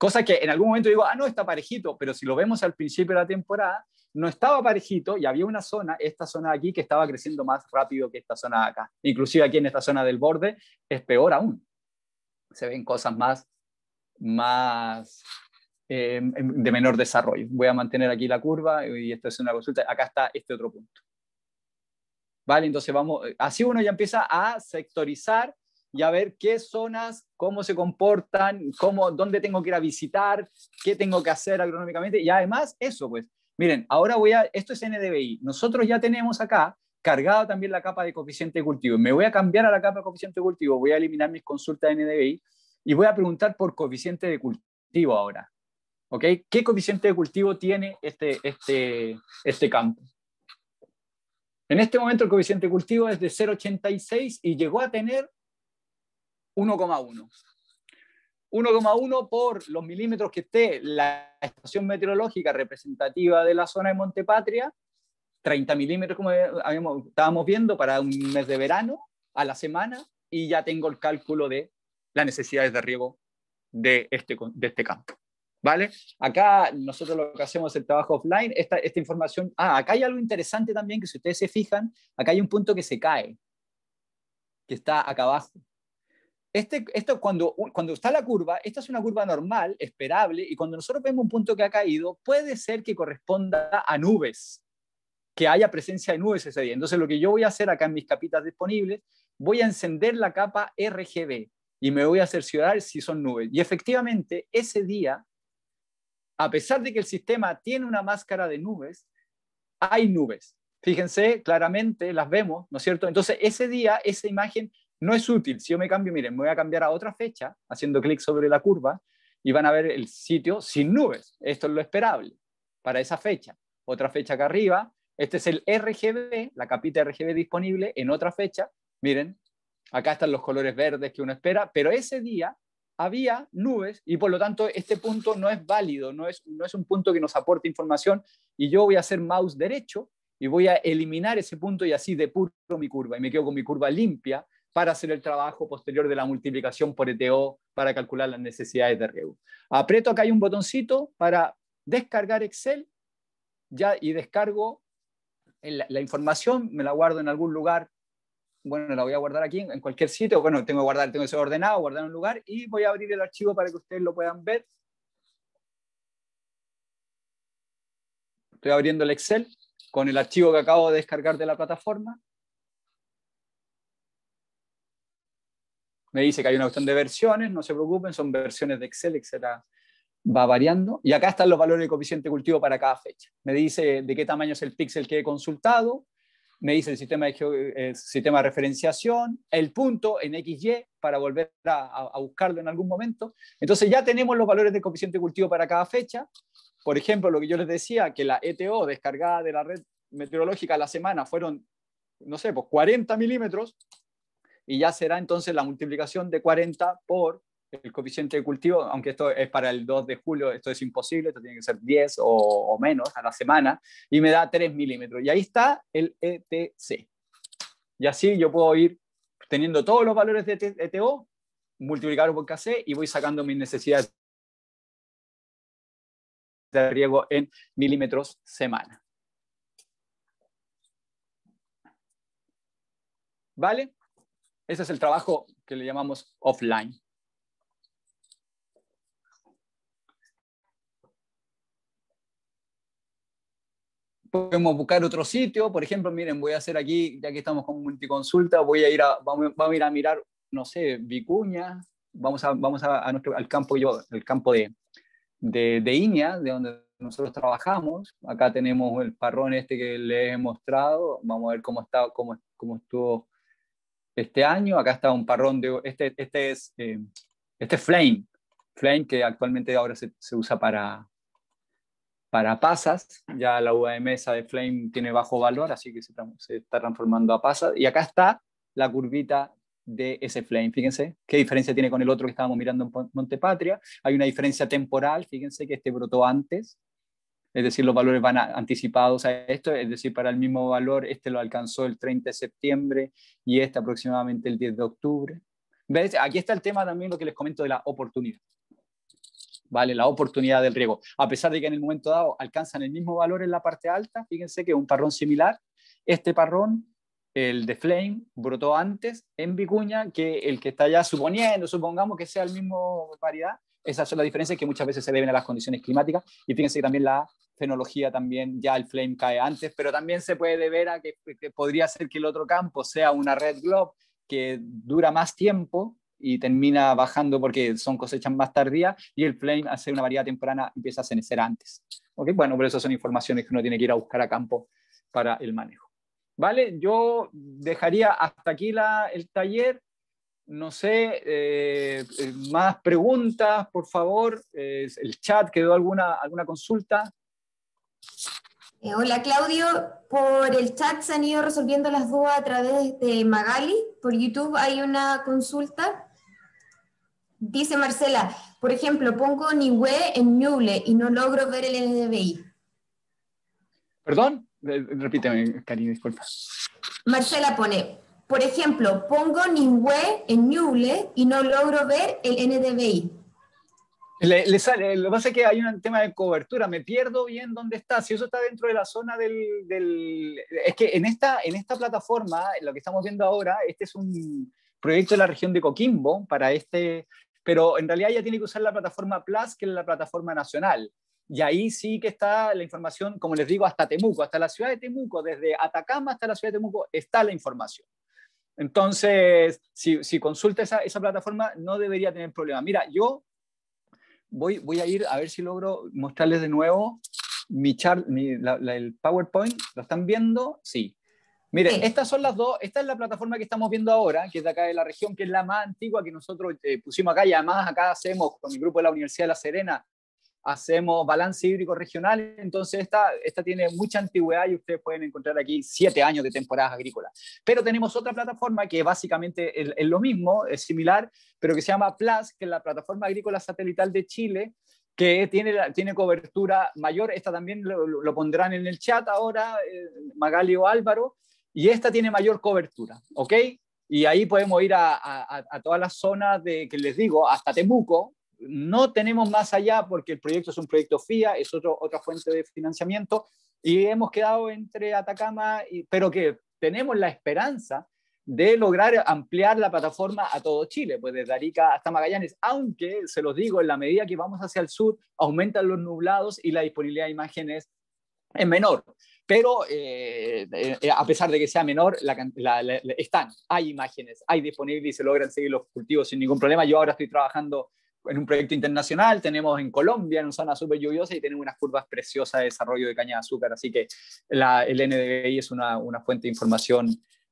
Cosa que en algún momento digo, ah, no, está parejito, pero si lo vemos al principio de la temporada, no estaba parejito y había una zona, esta zona de aquí, que estaba creciendo más rápido que esta zona de acá. Inclusive aquí en esta zona del borde es peor aún. Se ven cosas más, más em, em, de menor desarrollo. Voy a mantener aquí la curva y esto es una consulta. Acá está este otro punto. Vale, entonces vamos, eh, así uno ya empieza a sectorizar y a ver qué zonas, cómo se comportan, cómo, dónde tengo que ir a visitar, qué tengo que hacer agronómicamente. Y además, eso, pues, miren, ahora voy a, esto es NDBI, nosotros ya tenemos acá cargado también la capa de coeficiente de cultivo. Me voy a cambiar a la capa de coeficiente de cultivo, voy a eliminar mis consultas de NDBI y voy a preguntar por coeficiente de cultivo ahora. ¿Ok? ¿Qué coeficiente de cultivo tiene este, este, este campo? En este momento el coeficiente de cultivo es de 0,86 y llegó a tener 1,1. 1,1 por los milímetros que esté la estación meteorológica representativa de la zona de Montepatria, 30 milímetros como estábamos viendo para un mes de verano a la semana, y ya tengo el cálculo de las necesidades de riego de este, de este campo. ¿Vale? Acá nosotros lo que hacemos es el trabajo offline, esta, esta información... Ah, acá hay algo interesante también, que si ustedes se fijan, acá hay un punto que se cae, que está acá abajo. Este, esto cuando, cuando está la curva, esta es una curva normal, esperable, y cuando nosotros vemos un punto que ha caído, puede ser que corresponda a nubes, que haya presencia de nubes ese día. Entonces lo que yo voy a hacer acá en mis capitas disponibles, voy a encender la capa RGB y me voy a cerciorar si son nubes. Y efectivamente, ese día, a pesar de que el sistema tiene una máscara de nubes, hay nubes. Fíjense, claramente las vemos, ¿no es cierto? Entonces, ese día, esa imagen no es útil. Si yo me cambio, miren, me voy a cambiar a otra fecha haciendo clic sobre la curva y van a ver el sitio sin nubes. Esto es lo esperable para esa fecha. Otra fecha acá arriba. Este es el RGB, la capita RGB disponible en otra fecha. Miren, acá están los colores verdes que uno espera, pero ese día había nubes y por lo tanto este punto no es válido, no es, no es un punto que nos aporte información y yo voy a hacer mouse derecho y voy a eliminar ese punto y así depuro mi curva y me quedo con mi curva limpia para hacer el trabajo posterior de la multiplicación por ETO para calcular las necesidades de REU. Aprieto acá hay un botoncito para descargar Excel ya, y descargo la, información, me la guardo en algún lugar, bueno, la voy a guardar aquí en, en cualquier sitio, bueno, tengo que guardar, tengo que ser ordenado, guardar en un lugar y voy a abrir el archivo para que ustedes lo puedan ver. Estoy abriendo el Excel con el archivo que acabo de descargar de la plataforma me dice que hay una cuestión de versiones, no se preocupen, son versiones de Excel, etcétera va variando. Y acá están los valores de coeficiente cultivo para cada fecha. Me dice de qué tamaño es el píxel que he consultado, me dice el sistema de, sistema de referenciación, el punto en XY para volver a, buscarlo en algún momento. Entonces ya tenemos los valores de coeficiente cultivo para cada fecha. Por ejemplo, lo que yo les decía, que la ETO descargada de la red meteorológica la semana fueron, no sé, pues 40 milímetros, y ya será entonces la multiplicación de 40 por el coeficiente de cultivo, aunque esto es para el 2 de julio, esto es imposible, esto tiene que ser 10 o, menos a la semana, y me da 3 milímetros. Y ahí está el ETC. Y así yo puedo ir teniendo todos los valores de ETO, e multiplicarlo por KC y voy sacando mis necesidades de riego en milímetros semana. ¿Vale? Ese es el trabajo que le llamamos offline. podemos buscar otro sitio. Por ejemplo, miren, voy a hacer aquí, ya que estamos con multiconsulta, voy a ir a, vamos, a, ir a mirar, no sé, Vicuña, vamos, a, vamos a, nuestro, al campo, yo, el campo de, Iña, de donde nosotros trabajamos. Acá tenemos el parrón este que les he mostrado. Vamos a ver cómo, está, cómo, cómo estuvo este año. Acá está un parrón de... Este, este es eh, este Flame, Flame que actualmente ahora se, se, usa para, para pasas. Ya la uva de mesa de Flame tiene bajo valor, así que se está transformando a pasas. Y acá está la curvita de ese flame. Fíjense qué diferencia tiene con el otro que estábamos mirando en Montepatria. Hay una diferencia temporal. Fíjense que este brotó antes es decir, los valores van anticipados a esto, es decir, para el mismo valor, este lo alcanzó el 30 de septiembre y este aproximadamente el 10 de octubre. Aquí está el tema también, lo que les comento de la oportunidad. ¿Vale? La oportunidad del riego. A pesar de que en el momento dado alcanzan el mismo valor en la parte alta, fíjense que un parrón similar, este parrón el de Flame brotó antes en Vicuña que el que está ya suponiendo, supongamos que sea el mismo variedad, esas son las diferencias que muchas veces se deben a las condiciones climáticas. Y fíjense que también la fenología, también ya el flame cae antes, pero también se puede ver a que, podría ser que el otro campo sea una red globe que dura más tiempo y termina bajando porque son cosechas más tardías y el flame, hace una variedad temprana, empieza a cenecer antes. Bueno, pero esas son informaciones que uno tiene que ir a buscar a campo para el manejo. ¿Vale? Yo dejaría hasta aquí el taller no sé, eh, eh, más preguntas, por favor. Eh, el chat, ¿quedó alguna, alguna consulta? hola Claudio, por el chat se han ido resolviendo las dudas a través de Magali, por YouTube hay una consulta. Dice Marcela, por ejemplo, pongo Niue en Mule y no logro ver el NDBI. ¿Perdón? Repíteme, Cariño, disculpa. Marcela pone, por ejemplo, pongo Ningüe en Ñuble y no logro ver el NDBI. Le, sale, lo que pasa es que hay un tema de cobertura, me pierdo bien dónde está, si eso está dentro de la zona del... del es que en esta, en esta plataforma, lo que estamos viendo ahora, este es un proyecto de la región de Coquimbo para este, pero en realidad ya tiene que usar la plataforma Plus, que es la plataforma nacional. Y ahí sí que está la información, como les digo, hasta Temuco, hasta la ciudad de Temuco, desde Atacama hasta la ciudad de Temuco, está la información. Entonces, si, consulta esa, plataforma, no debería tener problema. Mira, yo voy, a ir a ver si logro mostrarles de nuevo mi el PowerPoint. ¿Lo están viendo? Sí. Miren, estas son las dos. Esta es la plataforma que estamos viendo ahora, que es de acá de la región, que es la más antigua que nosotros eh, pusimos acá. Y además acá hacemos, con mi grupo de la Universidad de La Serena, hacemos balance hídrico regional, entonces esta, esta tiene mucha antigüedad y ustedes pueden encontrar aquí siete años de temporadas agrícolas. Pero tenemos otra plataforma que básicamente es, lo mismo, es similar, pero que se llama PLAS, que es la plataforma agrícola satelital de Chile, que tiene, tiene cobertura mayor. Esta también lo, pondrán en el chat ahora, eh, Magalio Álvaro, y esta tiene mayor cobertura, ¿ok? Y ahí podemos ir a, a, a todas las zonas de, que les digo, hasta Temuco, no tenemos más allá porque el proyecto es un proyecto FIA, es otra otra fuente de financiamiento y hemos quedado entre Atacama, y, pero que tenemos la esperanza de lograr ampliar la plataforma a todo Chile, pues desde Arica hasta Magallanes, aunque se los digo, en la medida que vamos hacia el sur, aumentan los nublados y la disponibilidad de imágenes es menor. Pero eh, eh, eh, a pesar de que sea menor, la, están, hay imágenes, hay disponibles y se logran seguir los cultivos sin ningún problema. Yo ahora estoy trabajando en un proyecto internacional, tenemos en Colombia, en una zona súper lluviosa, y tenemos unas curvas preciosas de desarrollo de caña de azúcar. Así que la, el NDBI es una, fuente de información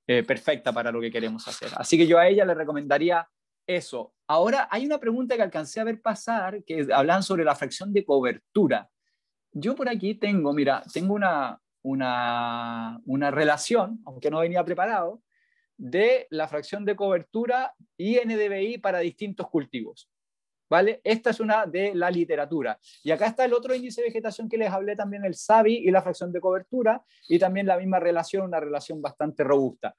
eh, perfecta para lo que queremos hacer. Así que yo a ella le recomendaría eso. Ahora, hay una pregunta que alcancé a ver pasar, que hablan sobre la fracción de cobertura. Yo por aquí tengo, mira, tengo una, una, una relación, aunque no venía preparado, de la fracción de cobertura y NDBI para distintos cultivos. ¿vale? Esta es una de la literatura. Y acá está el otro índice de vegetación que les hablé también, el SABI y la fracción de cobertura, y también la misma relación, una relación bastante robusta.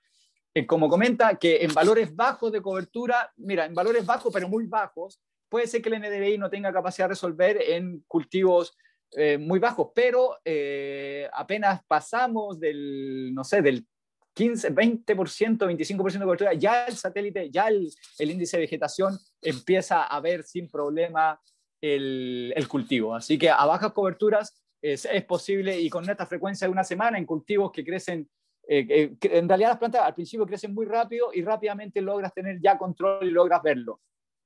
Eh, como comenta, que en valores bajos de cobertura, mira, en valores bajos, pero muy bajos, puede ser que el NDVI no tenga capacidad de resolver en cultivos eh, muy bajos, pero eh, apenas pasamos del, no sé, del 15, 20%, 25% de cobertura, ya el satélite, ya el, índice de vegetación empieza a ver sin problema el, cultivo. Así que a bajas coberturas es, posible y con esta frecuencia de una semana en cultivos que crecen, eh, eh, en realidad las plantas al principio crecen muy rápido y rápidamente logras tener ya control y logras verlo.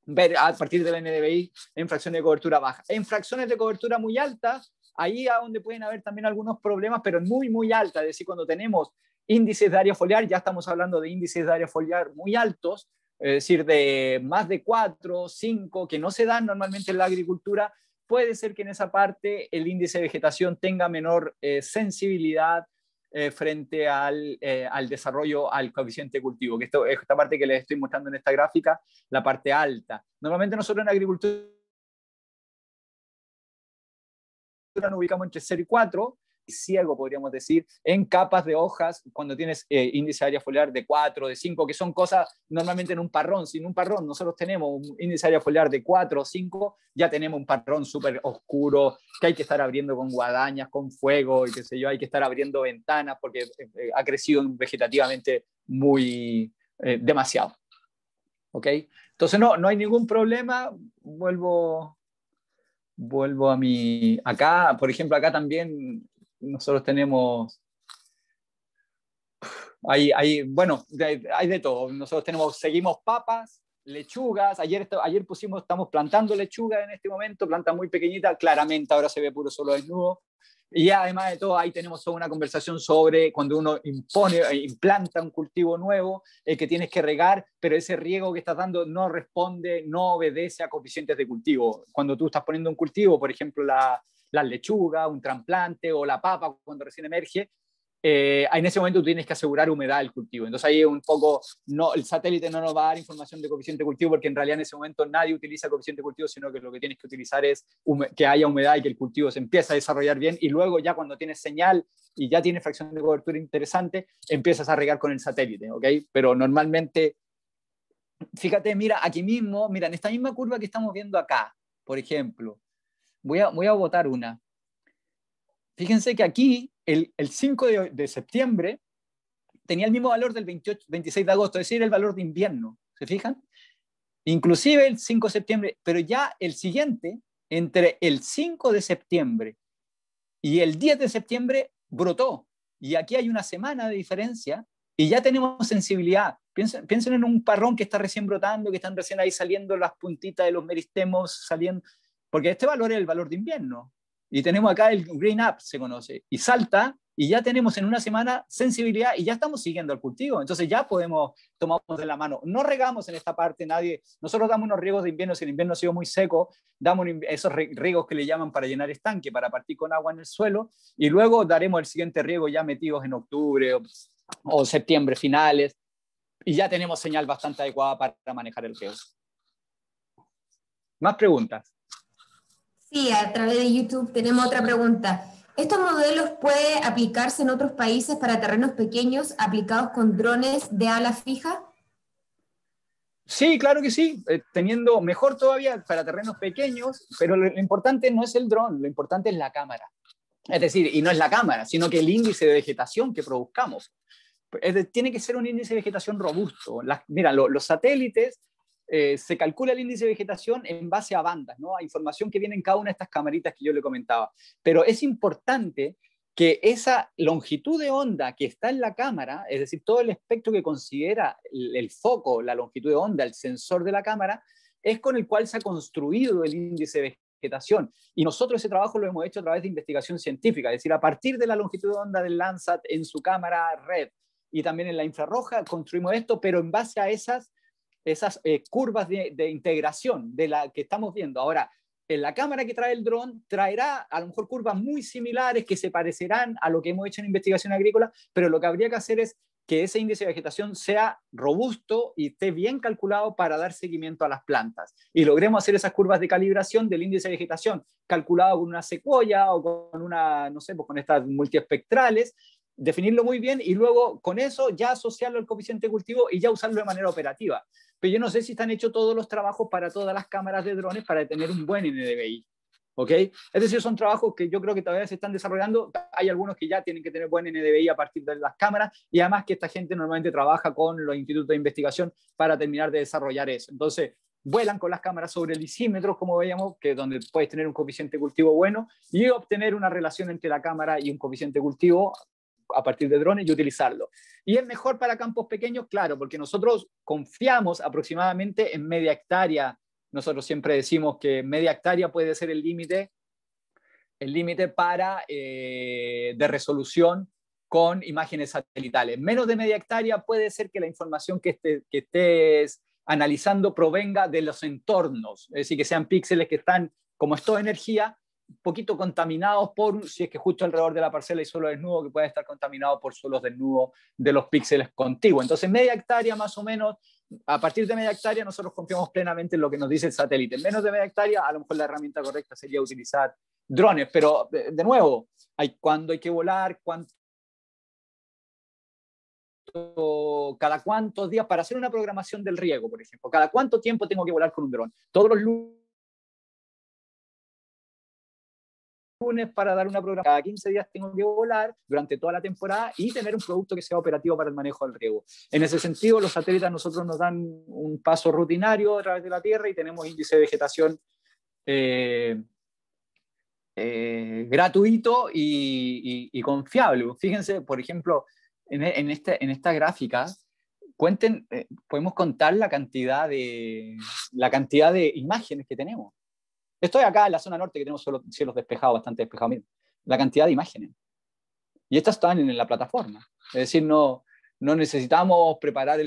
Ver a partir del NDBI en fracciones de cobertura baja. En fracciones de cobertura muy altas, ahí a donde pueden haber también algunos problemas, pero muy, muy altas es decir, cuando tenemos índices de área foliar, ya estamos hablando de índices de área foliar muy altos, es decir, de más de 4, 5, que no se dan normalmente en la agricultura, puede ser que en esa parte el índice de vegetación tenga menor eh, sensibilidad eh, frente eh, al, desarrollo, al coeficiente cultivo, que esto, esta parte que les estoy mostrando en esta gráfica, la parte alta. Normalmente nosotros en agricultura nos ubicamos entre 0 y 4, ciego, podríamos decir, en capas de hojas, cuando tienes eh, índice de área foliar de 4, de 5, que son cosas normalmente en un parrón. Sin un parrón, nosotros tenemos un índice de área foliar de 4 o 5, ya tenemos un parrón súper oscuro que hay que estar abriendo con guadañas, con fuego y qué sé yo, hay que estar abriendo ventanas porque eh, eh, ha crecido vegetativamente muy demasiado. ¿Ok? Entonces, no, no hay ningún problema. Vuelvo vuelvo a mi... Acá, por ejemplo, acá también nosotros tenemos... bueno, hay de todo. Nosotros tenemos, seguimos papas, lechugas. Ayer, ayer pusimos, estamos plantando lechuga en este momento, planta muy pequeñita, claramente ahora se ve puro solo desnudo. Y además de todo, ahí tenemos una conversación sobre cuando uno impone, eh, implanta un cultivo nuevo, el eh, que tienes que regar, pero ese riego que estás dando no responde, no obedece a coeficientes de cultivo. Cuando tú estás poniendo un cultivo, por ejemplo, la, la lechuga, un trasplante o la papa cuando recién emerge, eh, en ese momento tú tienes que asegurar humedad al cultivo. Entonces ahí un poco, no, el satélite no nos va a dar información de coeficiente de cultivo porque en realidad en ese momento nadie utiliza coeficiente de cultivo, sino que lo que tienes que utilizar es que haya humedad y que el cultivo se empiece a desarrollar bien y luego ya cuando tienes señal y ya tienes fracción de cobertura interesante, empiezas a regar con el satélite, ¿ok? Pero normalmente, fíjate, mira, aquí mismo, mira, en esta misma curva que estamos viendo acá, por ejemplo, voy a, voy a votar una. Fíjense que aquí, el, el 5 de, septiembre, tenía el mismo valor del 28, 26 de agosto, es decir, el valor de invierno. ¿Se fijan? Inclusive el 5 de septiembre, pero ya el siguiente, entre el 5 de septiembre y el 10 de septiembre, brotó. Y aquí hay una semana de diferencia y ya tenemos sensibilidad. Piensen, piensen, en un parrón que está recién brotando, que están recién ahí saliendo las puntitas de los meristemos, saliendo, porque este valor es el valor de invierno. Y tenemos acá el green up, se conoce, y salta, y ya tenemos en una semana sensibilidad y ya estamos siguiendo el cultivo. Entonces ya podemos tomamos de la mano. No regamos en esta parte, nadie. Nosotros damos unos riegos de invierno, si el invierno ha sido muy seco, damos esos riegos que le llaman para llenar estanque, para partir con agua en el suelo, y luego daremos el siguiente riego ya metidos en octubre o, septiembre finales, y ya tenemos señal bastante adecuada para manejar el riego. Más preguntas. Sí, a través de YouTube tenemos otra pregunta. ¿Estos modelos pueden aplicarse en otros países para terrenos pequeños aplicados con drones de ala fija? Sí, claro que sí, eh, teniendo mejor todavía para terrenos pequeños, pero lo, importante no es el dron, lo importante es la cámara. Es decir, y no es la cámara, sino que el índice de vegetación que produzcamos. tiene que ser un índice de vegetación robusto. mira, los satélites eh, se calcula el índice de vegetación en base a bandas, ¿no? a información que viene en cada una de estas camaritas que yo le comentaba. Pero es importante que esa longitud de onda que está en la cámara, es decir, todo el espectro que considera el, foco, la longitud de onda, el sensor de la cámara, es con el cual se ha construido el índice de vegetación. Y nosotros ese trabajo lo hemos hecho a través de investigación científica, es decir, a partir de la longitud de onda del Landsat en su cámara red y también en la infrarroja, construimos esto, pero en base a esas esas eh, curvas de, integración de la que estamos viendo. Ahora, en la cámara que trae el dron traerá a lo mejor curvas muy similares que se parecerán a lo que hemos hecho en investigación agrícola, pero lo que habría que hacer es que ese índice de vegetación sea robusto y esté bien calculado para dar seguimiento a las plantas. Y logremos hacer esas curvas de calibración del índice de vegetación calculado con una secuoya o con una, no sé, pues con estas multiespectrales, definirlo muy bien y luego con eso ya asociarlo al coeficiente cultivo y ya usarlo de manera operativa pero yo no sé si están hechos todos los trabajos para todas las cámaras de drones para tener un buen NDVI. ¿ok? Es decir, son trabajos que yo creo que todavía se están desarrollando. Hay algunos que ya tienen que tener buen NDVI a partir de las cámaras y además que esta gente normalmente trabaja con los institutos de investigación para terminar de desarrollar eso. Entonces, vuelan con las cámaras sobre el isímetro, como veíamos, que es donde puedes tener un coeficiente cultivo bueno y obtener una relación entre la cámara y un coeficiente cultivo a partir de drones y utilizarlo. Y es mejor para campos pequeños, claro, porque nosotros confiamos aproximadamente en media hectárea. Nosotros siempre decimos que media hectárea puede ser el límite el límite para eh, de resolución con imágenes satelitales. Menos de media hectárea puede ser que la información que, este, estés analizando provenga de los entornos, es decir, que sean píxeles que están, como es toda energía, poquito contaminados por, si es que justo alrededor de la parcela hay suelo desnudo, que puede estar contaminado por suelos desnudos de los píxeles contiguos. Entonces, media hectárea más o menos, a partir de media hectárea nosotros confiamos plenamente en lo que nos dice el satélite. Menos de media hectárea, a lo mejor la herramienta correcta sería utilizar drones, pero de nuevo, hay cuándo hay que volar, cuánto cada cuántos días para hacer una programación del riego, por ejemplo, cada cuánto tiempo tengo que volar con un dron. Todos los lunes para dar una programación. Cada 15 días tengo que volar durante toda la temporada y tener un producto que sea operativo para el manejo del riego. En ese sentido, los satélites nosotros nos dan un paso rutinario a través de la Tierra y tenemos índice de vegetación eh, eh, gratuito y, confiable. Fíjense, por ejemplo, en, este, en esta gráfica, cuenten, eh, podemos contar la cantidad, de, la cantidad de imágenes que tenemos. Estoy acá en la zona norte que tenemos cielos despejados, bastante despejados. la cantidad de imágenes. Y estas están en la plataforma. Es decir, no, no necesitamos preparar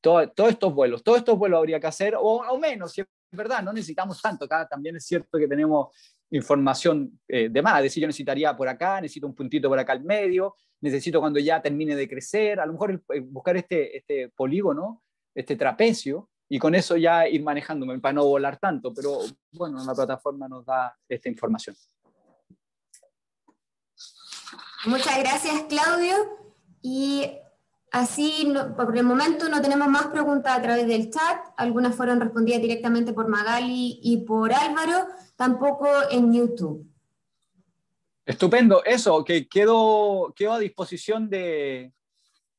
todos estos vuelos. Todos estos vuelos habría que hacer, o, o menos, si es verdad, no necesitamos tanto. Acá también es cierto que tenemos información eh, de más. Es decir, yo necesitaría por acá, necesito un puntito por acá al medio, necesito cuando ya termine de crecer. A lo mejor buscar este, este polígono, este trapecio, y con eso ya ir manejándome para no volar tanto, pero bueno, la plataforma nos da esta información. Muchas gracias, Claudio. Y así, por el momento no tenemos más preguntas a través del chat. Algunas fueron respondidas directamente por Magali y por Álvaro, tampoco en YouTube. Estupendo, eso, que quedo, a disposición de,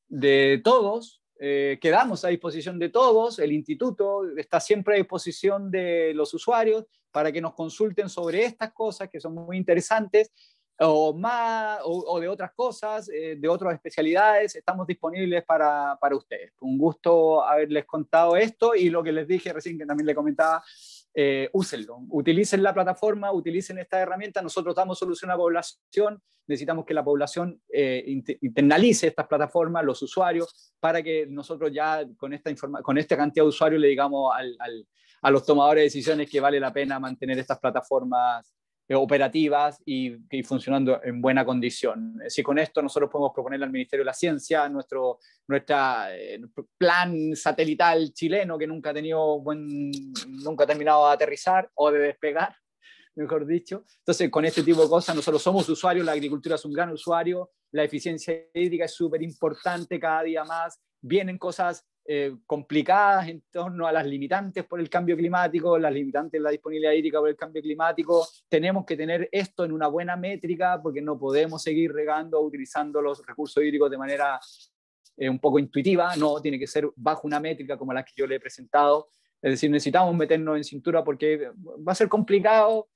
de todos eh, quedamos a disposición de todos, el instituto está siempre a disposición de los usuarios para que nos consulten sobre estas cosas que son muy interesantes o más o, de otras cosas, eh, de otras especialidades, estamos disponibles para, para ustedes. Un gusto haberles contado esto y lo que les dije recién que también le comentaba eh, úsenlo, utilicen la plataforma, utilicen esta herramienta, nosotros damos solución a la población, necesitamos que la población eh, internalice estas plataformas, los usuarios, para que nosotros ya con esta, con esta cantidad de usuarios le digamos a los tomadores de decisiones que vale la pena mantener estas plataformas eh, operativas y, funcionando en buena condición. Si con esto nosotros podemos proponerle al Ministerio de la Ciencia nuestro nuestra, eh, plan satelital chileno que nunca ha tenido buen, nunca ha terminado de aterrizar o de despegar, mejor dicho. Entonces, con este tipo de cosas, nosotros somos usuarios, la agricultura es un gran usuario, la eficiencia hídrica es súper importante cada día más, vienen cosas eh, complicadas en torno a las limitantes por el cambio climático, las limitantes de la disponibilidad hídrica por el cambio climático. Tenemos que tener esto en una buena métrica porque no podemos seguir regando utilizando los recursos hídricos de manera eh, un poco intuitiva, no, tiene que ser bajo una métrica como la que yo le he presentado. Es decir, necesitamos meternos en cintura porque va a ser complicado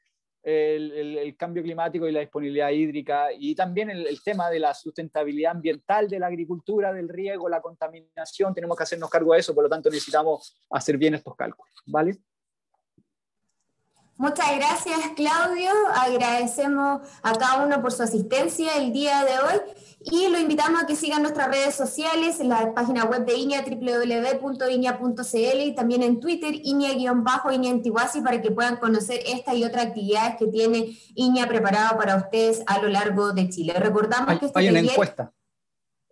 el, cambio climático y la disponibilidad hídrica y también el, el, tema de la sustentabilidad ambiental de la agricultura, del riego, la contaminación, tenemos que hacernos cargo de eso, por lo tanto necesitamos hacer bien estos cálculos, ¿vale? Muchas gracias, Claudio. Agradecemos a cada uno por su asistencia el día de hoy y lo invitamos a que sigan nuestras redes sociales, en la página web de Iña, www.iña.cl y también en Twitter, iña inea Antiguasi, para que puedan conocer esta y otras actividades que tiene Iña preparada para ustedes a lo largo de Chile. Recordamos que este hay una encuesta.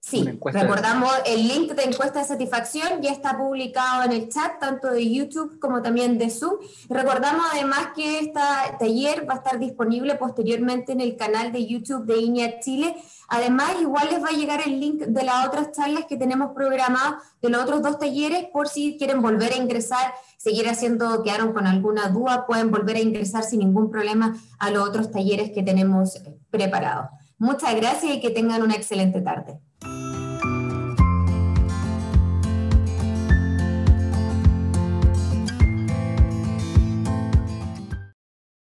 Sí, recordamos el link de encuesta de satisfacción, ya está publicado en el chat, tanto de YouTube como también de Zoom. Recordamos además que este taller va a estar disponible posteriormente en el canal de YouTube de INEA Chile. Además, igual les va a llegar el link de las otras charlas que tenemos programadas, de los otros dos talleres, por si quieren volver a ingresar, seguir haciendo, quedaron con alguna duda, pueden volver a ingresar sin ningún problema a los otros talleres que tenemos preparados. Muchas gracias y que tengan una excelente tarde.